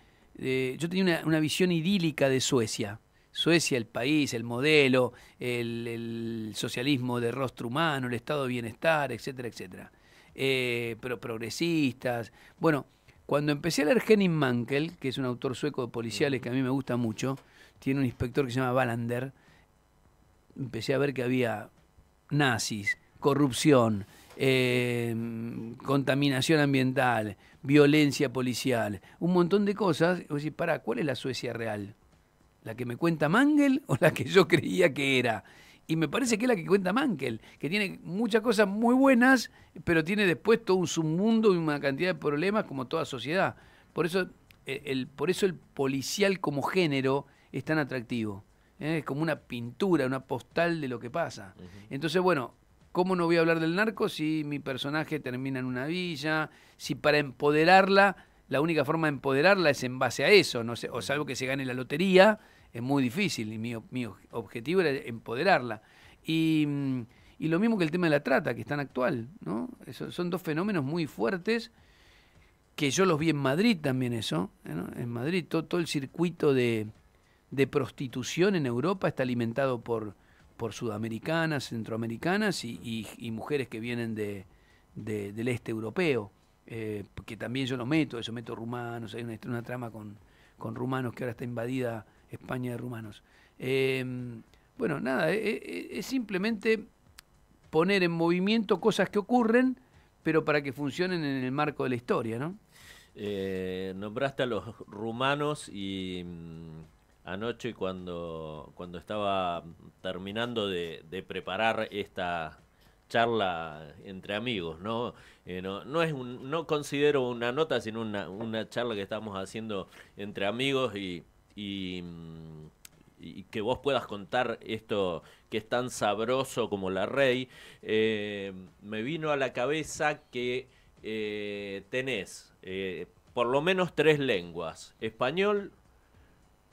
yo tenía una, visión idílica de Suecia. Suecia, el país, el modelo, el, socialismo de rostro humano, el estado de bienestar, etcétera, etcétera. Eh, pero progresistas. Bueno, cuando empecé a leer Henning Mankel que es un autor sueco de policiales que a mí me gusta mucho, tiene un inspector que se llama Balander empecé a ver que había nazis, corrupción, eh, contaminación ambiental, violencia policial, un montón de cosas. Y decís, para ¿cuál es la Suecia real? ¿La que me cuenta Mangel o la que yo creía que era? Y me parece que es la que cuenta Mangel, que tiene muchas cosas muy buenas, pero tiene después todo un submundo y una cantidad de problemas como toda sociedad. Por eso eh, por eso el policial como género es tan atractivo. ¿eh? es como una pintura, una postal de lo que pasa. Entonces, bueno, ¿cómo no voy a hablar del narco si mi personaje termina en una villa? Si para empoderarla, la única forma de empoderarla es en base a eso, o salvo que se gane la lotería, es muy difícil y mi, objetivo era empoderarla. Mm, y, lo mismo que el tema de la trata, que es tan actual, ¿no? son dos fenómenos muy fuertes que yo los vi en Madrid también eso, en Madrid todo el circuito de, de prostitución en Europa está alimentado por, por sudamericanas, centroamericanas y, mujeres que vienen de, del este europeo, eh, que también yo lo meto, eso meto rumanos, hay una, trama con, con, rumanos que ahora está invadida España de rumanos. Em, bueno, nada, e, e, e, es, simplemente poner en movimiento cosas que ocurren, pero para que funcionen en el marco de la historia, ¿no? Eh, nombraste a los rumanos y mm, anoche cuando, cuando estaba terminando de, preparar esta charla entre amigos, ¿no? Eh, no, es no considero una nota, sino una, una charla que estamos haciendo entre amigos y, y, mm, que vos puedas contar esto que es tan sabroso como la rey, eh, me vino a la cabeza que eh, tenés por lo menos tres lenguas, español,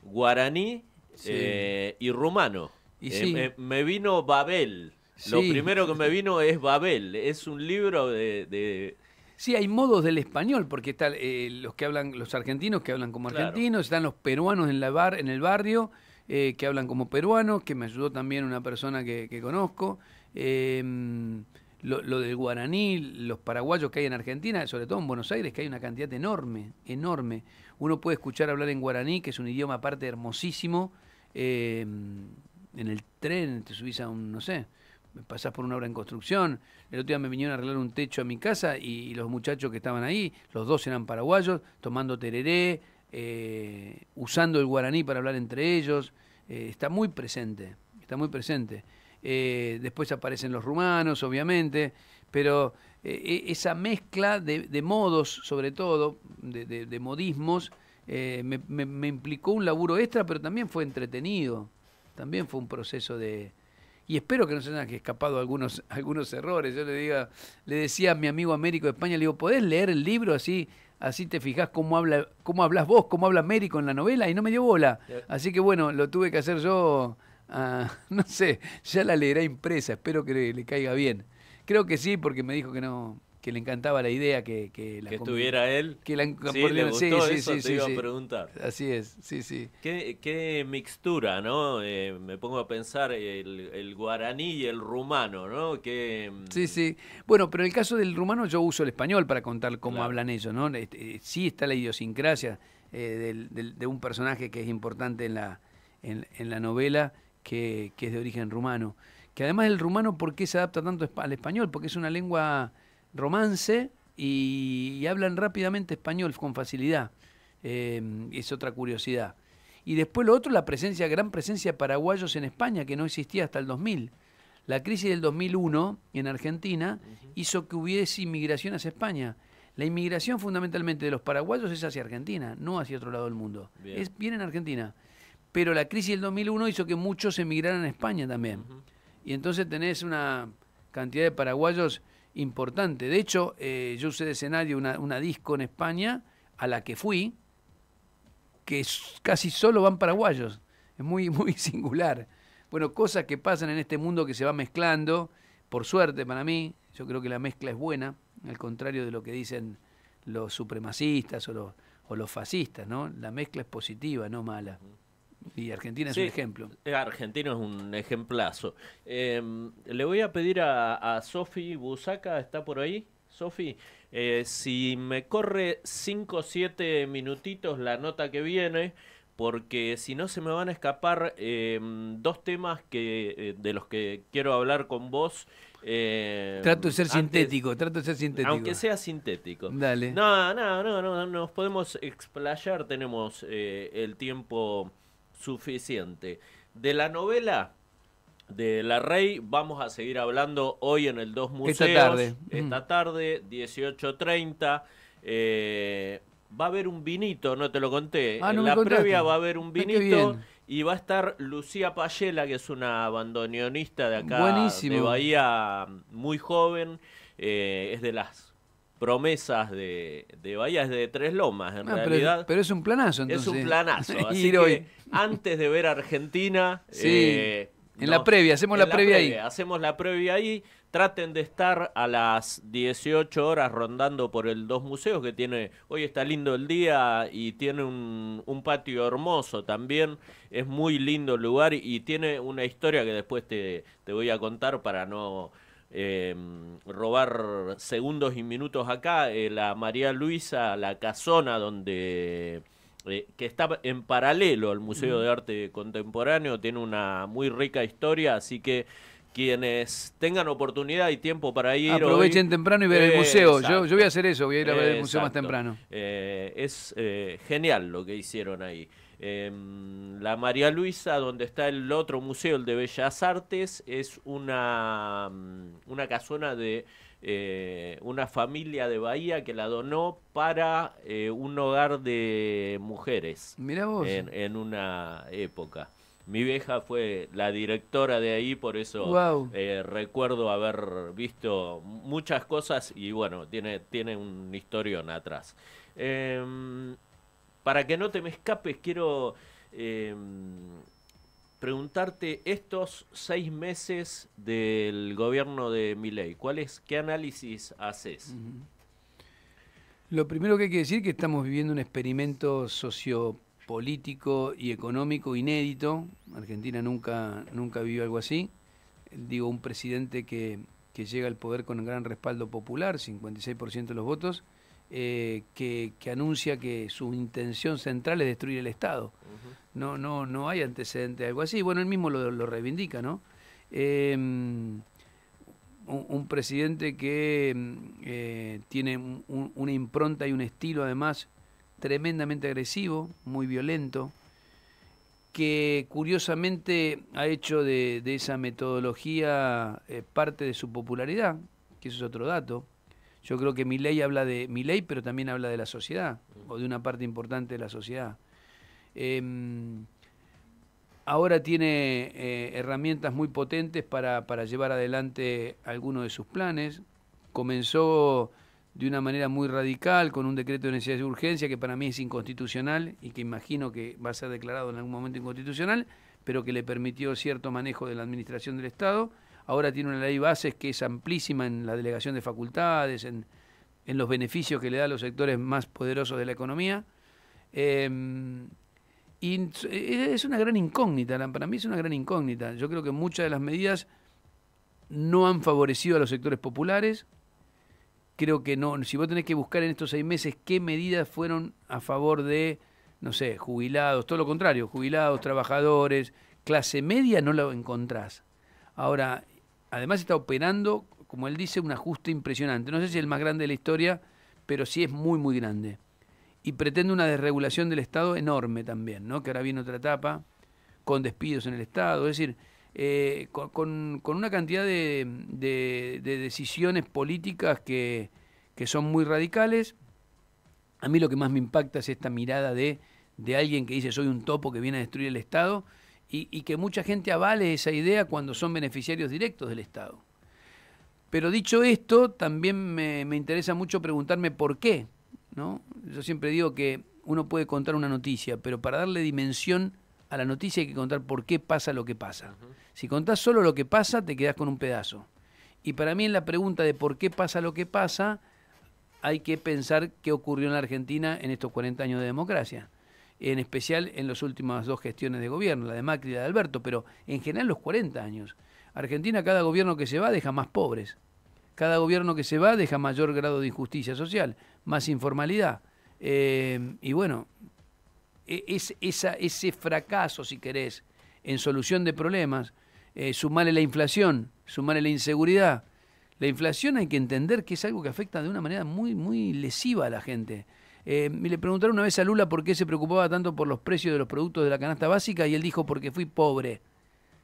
guaraní eh, y rumano. Eh, me, vino Babel. Lo primero que me vino es Babel. Es un libro de, Sí, hay modos del español, porque están eh, los que hablan, los argentinos que hablan como argentinos, están los peruanos en, la bar, en el barrio que hablan como peruanos, que me ayudó también una persona que, conozco. Em, lo, del guaraní, los paraguayos que hay en Argentina, sobre todo en Buenos Aires, que hay una cantidad enorme, enorme. Uno puede escuchar hablar en guaraní, que es un idioma aparte hermosísimo. Em, en el tren te subís a un, no sé, pasás por una obra en construcción. El otro día me vinieron a arreglar un techo a mi casa y, los muchachos que estaban ahí, los dos eran paraguayos, tomando tereré, eh, usando el guaraní para hablar entre ellos. Eh, está muy presente, está muy presente. Eh, después aparecen los rumanos, obviamente, pero e, e, esa mezcla de, modos, sobre todo, de, modismos, eh, me, implicó un laburo extra, pero también fue entretenido. También fue un proceso de... Y espero que no se hayan escapado algunos, algunos errores. Yo le, diga, le decía a mi amigo Américo de España, le digo, ¿podés leer el libro así? Así te fijas cómo, habla, cómo hablas vos, cómo habla Américo en la novela, y no me dio bola. Eh. Así que bueno, lo tuve que hacer yo, ah, no sé, ya la leerá impresa, espero que le caiga bien. Creo que sí, porque me dijo que no que le encantaba la idea que, la que estuviera él que le gustó sí, eso, sí, iba a preguntar así es sí sí qué, qué mixtura no eh, me pongo a pensar el, guaraní y el rumano no que mm, sí sí bueno pero en el caso del rumano yo uso el español para contar cómo hablan ellos no este, eh, sí está la idiosincrasia eh, de un personaje que es importante en la en, la novela que, que es de origen rumano que además el rumano, ¿por qué se adapta tanto al español? Porque es una lengua romance y, hablan rápidamente español con facilidad. Em, es otra curiosidad. Y después lo otro, la presencia, gran presencia de paraguayos en España, que no existía hasta el 2000. La crisis del 2001 en Argentina hizo que hubiese inmigración hacia España. La inmigración fundamentalmente de los paraguayos es hacia Argentina, no hacia otro lado del mundo. Es bien en Argentina. Pero la crisis del 2001 hizo que muchos emigraran a España también y entonces tenés una cantidad de paraguayos importante. De hecho, eh, yo usé de escenario una, una, disco en España a la que fui, que casi solo van paraguayos. Es muy, muy singular. Bueno, cosas que pasan en este mundo que se va mezclando, por suerte para mí, yo creo que la mezcla es buena, al contrario de lo que dicen los supremacistas o los, o los fascistas, ¿no? La mezcla es positiva, no mala. Y Argentina es un ejemplo. Eh, Argentina es un ejemplazo. Em, le voy a pedir a, Sofi Busaca, ¿está por ahí? Sofi, eh, si me corre 5 o 7 minutitos la nota que viene, porque si no se me van a escapar em, dos temas que eh, de los que quiero hablar con vos. Em, trato de ser sintético, trato de ser sintético. Aunque sea sintético. Dale. No, no, no, no, nos podemos explayar, tenemos el tiempo suficiente. De la novela de La Rey vamos a seguir hablando hoy en el Dos Museos. Esta tarde. Esta tarde, 18.30. Eh, va a haber un vinito, no te lo conté. Ah, en la previa va a haber un ah, vinito. Y va a estar Lucía Payela, que es una abandonionista de acá de Bahía, muy joven, eh, es de las promesas de, de de Tres Lomas, en ah, realidad. Pero, es un planazo, entonces. Es un planazo. Así que antes de ver Argentina. Sí. Eh, en la previa, hacemos la, previa, ahí. Hacemos la previa ahí. Traten de estar a las 18 horas rondando por el dos museos que tiene. Hoy está lindo el día y tiene un, patio hermoso también. Es muy lindo el lugar y tiene una historia que después te voy a contar para no Em, robar segundos y minutos acá, eh, la María Luisa, la casona donde... Eh, que está en paralelo al Museo de Arte Contemporáneo, tiene una muy rica historia, así que quienes tengan oportunidad y tiempo para ir. Aprovechen temprano y ver el museo. Yo, voy a hacer eso, voy a ir a ver el museo más temprano. Eh, es genial lo que hicieron ahí. Em, la María Luisa, donde está el otro museo, el de Bellas Artes, es una, mm, una casona de eh, una familia de Bahía que la donó para eh, un hogar de mujeres Mira vos. En, una época. Mi vieja fue la directora de ahí, por eso eh, recuerdo haber visto muchas cosas y bueno, tiene, tiene un historión atrás. Em, para que no te me escapes, quiero em, preguntarte estos seis meses del gobierno de Milei, ¿cuál es, ¿qué análisis haces? Lo primero que hay que decir es que estamos viviendo un experimento sociopolítico y económico inédito. Argentina nunca, nunca vivió algo así. Digo, un presidente que, que llega al poder con un gran respaldo popular, 56% de los votos, eh, que, anuncia que su intención central es destruir el Estado. No, no, no hay antecedente de algo así. Bueno, él mismo lo, reivindica, ¿no? Em, un, presidente que mm, eh, tiene una impronta y un estilo además tremendamente agresivo, muy violento, que curiosamente ha hecho de, esa metodología eh, parte de su popularidad, que eso es otro dato. Yo creo que mi ley habla de mi ley, pero también habla de la sociedad, o de una parte importante de la sociedad. Em, ahora tiene eh, herramientas muy potentes para, para llevar adelante algunos de sus planes. Comenzó de una manera muy radical con un decreto de necesidad de urgencia que para mí es inconstitucional y que imagino que va a ser declarado en algún momento inconstitucional, pero que le permitió cierto manejo de la administración del Estado ahora tiene una ley bases que es amplísima en la delegación de facultades, en, los beneficios que le da a los sectores más poderosos de la economía. Em, y es una gran incógnita, para mí es una gran incógnita. Yo creo que muchas de las medidas no han favorecido a los sectores populares. Creo que no, si vos tenés que buscar en estos seis meses qué medidas fueron a favor de, no sé, jubilados, todo lo contrario, jubilados, trabajadores, clase media no la encontrás. Ahora, además está operando, como él dice, un ajuste impresionante. No sé si es el más grande de la historia, pero sí es muy, muy grande. Y pretende una desregulación del Estado enorme también, ¿no? Que ahora viene otra etapa, con despidos en el Estado. Es decir, eh, con, con, una cantidad de, decisiones políticas que, son muy radicales. A mí lo que más me impacta es esta mirada de, de alguien que dice soy un topo que viene a destruir el Estado y, que mucha gente avale esa idea cuando son beneficiarios directos del Estado. Pero dicho esto, también me, interesa mucho preguntarme por qué. ¿no? Yo siempre digo que uno puede contar una noticia, pero para darle dimensión a la noticia hay que contar por qué pasa lo que pasa. Si contás solo lo que pasa, te quedás con un pedazo. Y para mí en la pregunta de por qué pasa lo que pasa, hay que pensar qué ocurrió en la Argentina en estos 40 años de democracia en especial en las últimas dos gestiones de gobierno, la de Macri y la de Alberto, pero en general los 40 años. Argentina, cada gobierno que se va deja más pobres, cada gobierno que se va deja mayor grado de injusticia social, más informalidad. Eh, y bueno, e-, es, esa, ese fracaso, si querés, en solución de problemas, eh, sumarle la inflación, sumarle la inseguridad. La inflación hay que entender que es algo que afecta de una manera muy, muy lesiva a la gente. Eh, le preguntaron una vez a Lula por qué se preocupaba tanto por los precios de los productos de la canasta básica y él dijo porque fui pobre.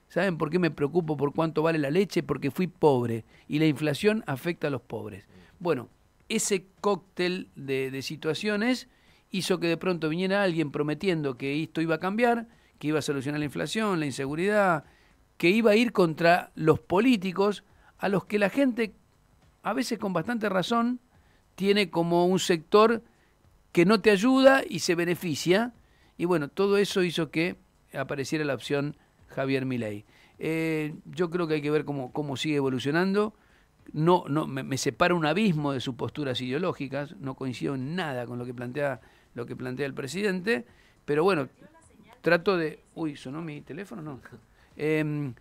¿Saben por qué me preocupo por cuánto vale la leche? Porque fui pobre y la inflación afecta a los pobres. Bueno, ese cóctel de, de situaciones hizo que de pronto viniera alguien prometiendo que esto iba a cambiar, que iba a solucionar la inflación, la inseguridad, que iba a ir contra los políticos a los que la gente, a veces con bastante razón, tiene como un sector que no te ayuda y se beneficia. Y bueno, todo eso hizo que apareciera la opción Javier Milei. Eh, yo creo que hay que ver cómo, cómo sigue evolucionando. No, no, me, separa un abismo de sus posturas ideológicas, no coincido en nada con lo que plantea, lo que plantea el presidente, pero bueno, trato de. Uy, sonó mi teléfono, no. Em,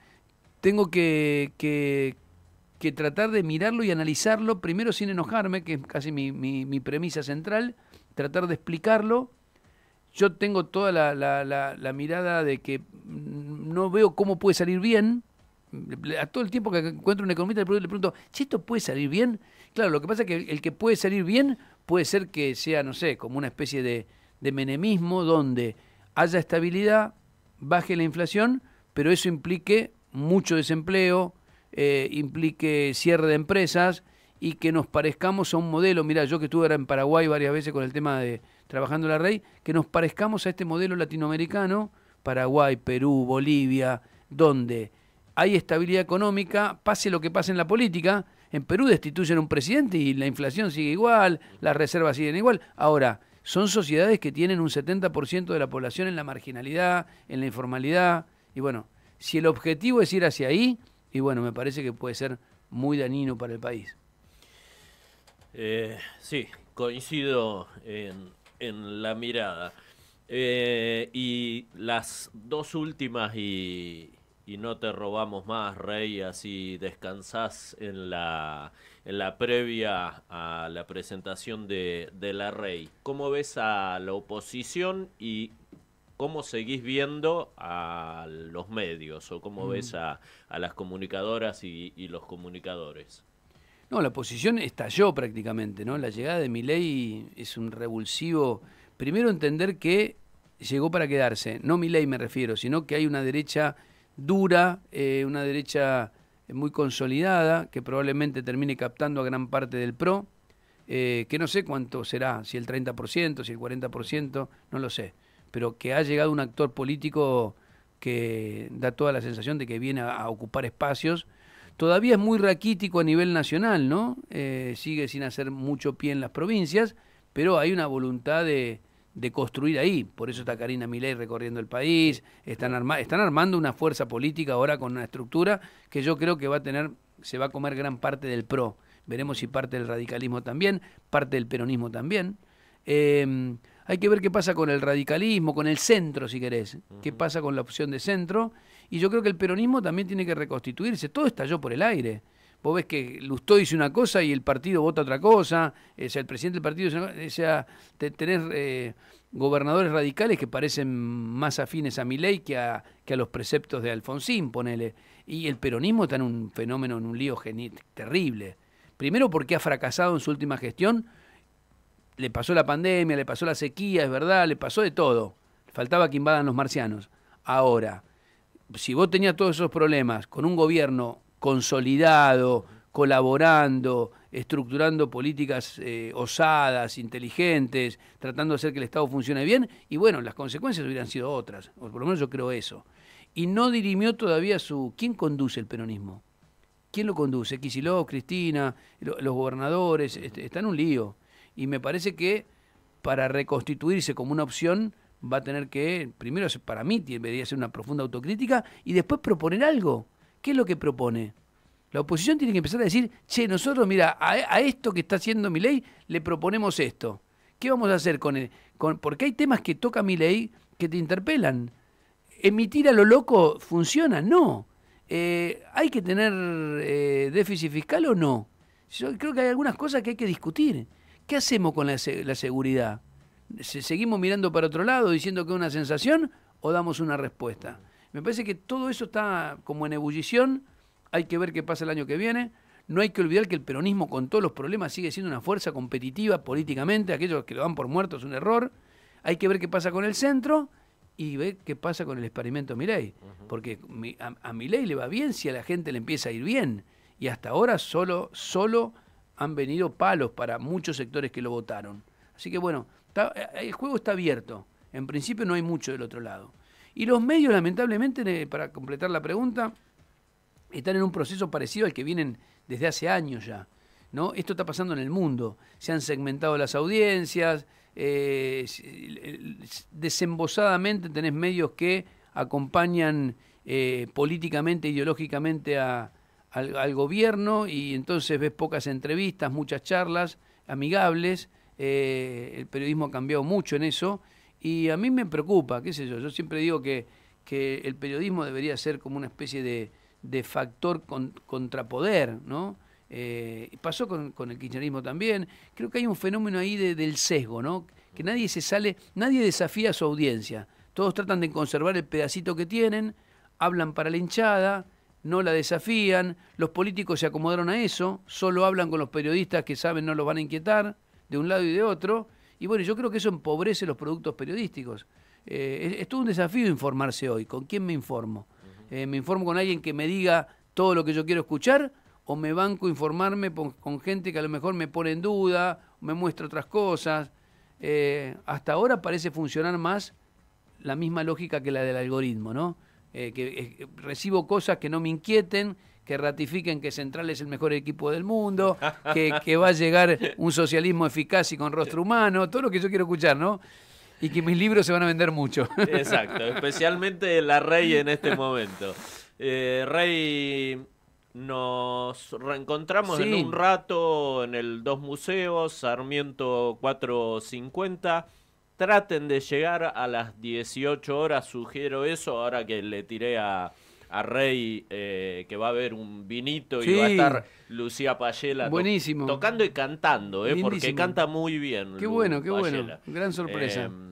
tengo que, que, tratar de mirarlo y analizarlo, primero sin enojarme, que es casi mi premisa central tratar de explicarlo. Yo tengo toda la, la, mirada de que no veo cómo puede salir bien. A todo el tiempo que encuentro un economista le pregunto, ¿si esto puede salir bien? Claro, lo que pasa es que el que puede salir bien puede ser que sea, no sé, como una especie de, menemismo donde haya estabilidad, baje la inflación, pero eso implique mucho desempleo, eh, implique cierre de empresas, y que nos parezcamos a un modelo. Mira, yo que estuve en Paraguay varias veces con el tema de trabajando la rey, que nos parezcamos a este modelo latinoamericano, Paraguay, Perú, Bolivia, donde hay estabilidad económica, pase lo que pase en la política. En Perú destituyen a un presidente y la inflación sigue igual, las reservas siguen igual. Ahora, son sociedades que tienen un 70% de la población en la marginalidad, en la informalidad. Y bueno, si el objetivo es ir hacia ahí, y bueno, me parece que puede ser muy dañino para el país. Eh, sí, coincido en, la mirada. Eh, y las dos últimas y, no te robamos más, Rey, así descansás en la, previa a la presentación de, la Rey. ¿Cómo ves a la oposición y cómo seguís viendo a los medios o cómo mm. ves a, las comunicadoras y los comunicadores? No, la oposición estalló prácticamente, ¿no? La llegada de Milei es un revulsivo. Primero entender que llegó para quedarse, no Milei me refiero, sino que hay una derecha dura, eh, una derecha muy consolidada, que probablemente termine captando a gran parte del PRO, eh, que no sé cuánto será, si el 30%, si el 40%, no lo sé, pero que ha llegado un actor político que da toda la sensación de que viene a ocupar espacios todavía es muy raquítico a nivel nacional, ¿no? Eh, sigue sin hacer mucho pie en las provincias, pero hay una voluntad de, construir ahí. Por eso está Karina Milei recorriendo el país, están, están armando una fuerza política ahora con una estructura que yo creo que va a tener, se va a comer gran parte del PRO. Veremos si parte del radicalismo también, parte del peronismo también. Em, hay que ver qué pasa con el radicalismo, con el centro, si querés. ¿Qué pasa con la opción de centro? Y yo creo que el peronismo también tiene que reconstituirse. Todo estalló por el aire. Vos ves que Lustó dice una cosa y el partido vota otra cosa. O el presidente del partido dice tener tenés eh, gobernadores radicales que parecen más afines a mi ley que a, que a los preceptos de Alfonsín, ponele. Y el peronismo está en un fenómeno, en un lío terrible. Primero porque ha fracasado en su última gestión. Le pasó la pandemia, le pasó la sequía, es verdad, le pasó de todo. Faltaba que invadan los marcianos. Ahora, si vos tenías todos esos problemas con un gobierno consolidado, colaborando, estructurando políticas eh, osadas, inteligentes, tratando de hacer que el Estado funcione bien, y bueno, las consecuencias hubieran sido otras, o por lo menos yo creo eso. Y no dirimió todavía su... ¿Quién conduce el peronismo? ¿Quién lo conduce? Quisiló, Cristina, los gobernadores, están está en un lío. Y me parece que para reconstituirse como una opción va a tener que, primero para mí, debería ser una profunda autocrítica y después proponer algo. ¿Qué es lo que propone? La oposición tiene que empezar a decir, che, nosotros, mira, a, esto que está haciendo mi ley le proponemos esto. ¿Qué vamos a hacer con él? porque hay temas que toca mi ley que te interpelan. ¿Emitir a lo loco funciona? No. Eh, ¿Hay que tener eh, déficit fiscal o no? Yo creo que hay algunas cosas que hay que discutir. ¿Qué hacemos con la seguridad? seguimos mirando para otro lado diciendo que es una sensación o damos una respuesta. Me parece que todo eso está como en ebullición, hay que ver qué pasa el año que viene. No hay que olvidar que el peronismo con todos los problemas sigue siendo una fuerza competitiva políticamente, aquellos que lo dan por muerto es un error. Hay que ver qué pasa con el centro y ver qué pasa con el experimento Milei, porque a, mi le va bien si a la gente le empieza a ir bien y hasta ahora solo solo han venido palos para muchos sectores que lo votaron. Así que bueno, eh, el juego está abierto. En principio no hay mucho del otro lado. Y los medios, lamentablemente, para completar la pregunta, están en un proceso parecido al que vienen desde hace años ya. Esto está pasando en el mundo. Se han segmentado las audiencias, eh, desembosadamente tenés medios que acompañan eh, políticamente, ideológicamente al gobierno y entonces ves pocas entrevistas, muchas charlas amigables eh, el periodismo ha cambiado mucho en eso y a mí me preocupa, qué sé yo, yo siempre digo que, el periodismo debería ser como una especie de, de factor contrapoder, ¿no? Eh, pasó con, con, el kirchnerismo también. Creo que hay un fenómeno ahí del sesgo, ¿no? Que nadie se sale, nadie desafía a su audiencia. Todos tratan de conservar el pedacito que tienen, hablan para la hinchada, no la desafían, los políticos se acomodaron a eso, solo hablan con los periodistas que saben no los van a inquietar de un lado y de otro. Y bueno, yo creo que eso empobrece los productos periodísticos. Eh, es, todo un desafío informarse hoy. ¿Con quién me informo? Eh, ¿Me informo con alguien que me diga todo lo que yo quiero escuchar? ¿O me banco informarme con gente que a lo mejor me pone en duda, me muestra otras cosas? Eh, hasta ahora parece funcionar más la misma lógica que la del algoritmo, ¿no? que recibo cosas que no me inquieten, que ratifiquen que Central es el mejor equipo del mundo, que, va a llegar un socialismo eficaz y con rostro humano, todo lo que yo quiero escuchar, ¿no? Y que mis libros se van a vender mucho. Exacto, especialmente La Rey en este momento. Eh, Rey, nos reencontramos en un rato en el Dos Museos, Sarmiento 450. Traten de llegar a las 18 horas, sugiero eso, ahora que le tiré a, a Rey eh, que va a haber un vinito y va a estar Lucía Payela Buenísimo. tocando y cantando, eh, porque canta muy bien. Qué bueno, qué bueno. Gran sorpresa. Em,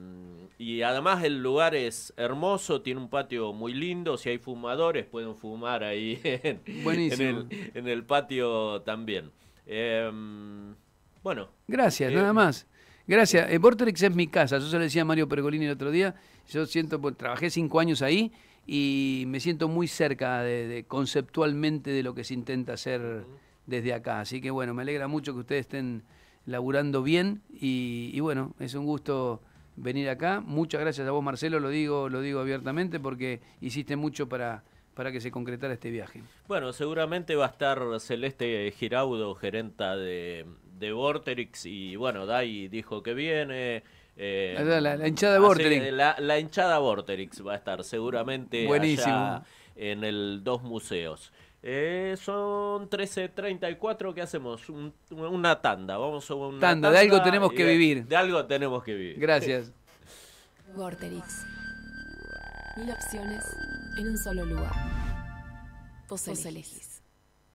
y además el lugar es hermoso, tiene un patio muy lindo, si hay fumadores pueden fumar ahí en, el, patio también. Em, bueno. Gracias, eh, nada más. Gracias. Eh, es mi casa, yo se lo decía a Mario Pergolini el otro día, yo siento, pues, trabajé cinco años ahí y me siento muy cerca de, conceptualmente de lo que se intenta hacer desde acá. Así que bueno, me alegra mucho que ustedes estén laburando bien y, bueno, es un gusto venir acá. Muchas gracias a vos, Marcelo, lo digo, lo digo abiertamente porque hiciste mucho para, para que se concretara este viaje. Bueno, seguramente va a estar Celeste Giraudo, gerenta de, de Vorterix, y bueno, Dai dijo que viene. Eh, la, hinchada Vorterix. Eh, la, hinchada Vorterix va a estar seguramente en el Dos Museos. Eh, son 13.34, ¿qué hacemos? una tanda, vamos tanda. de algo tenemos que vivir. De algo tenemos que vivir. Gracias. Vorterix. Mil opciones en un solo lugar. Vos elegís.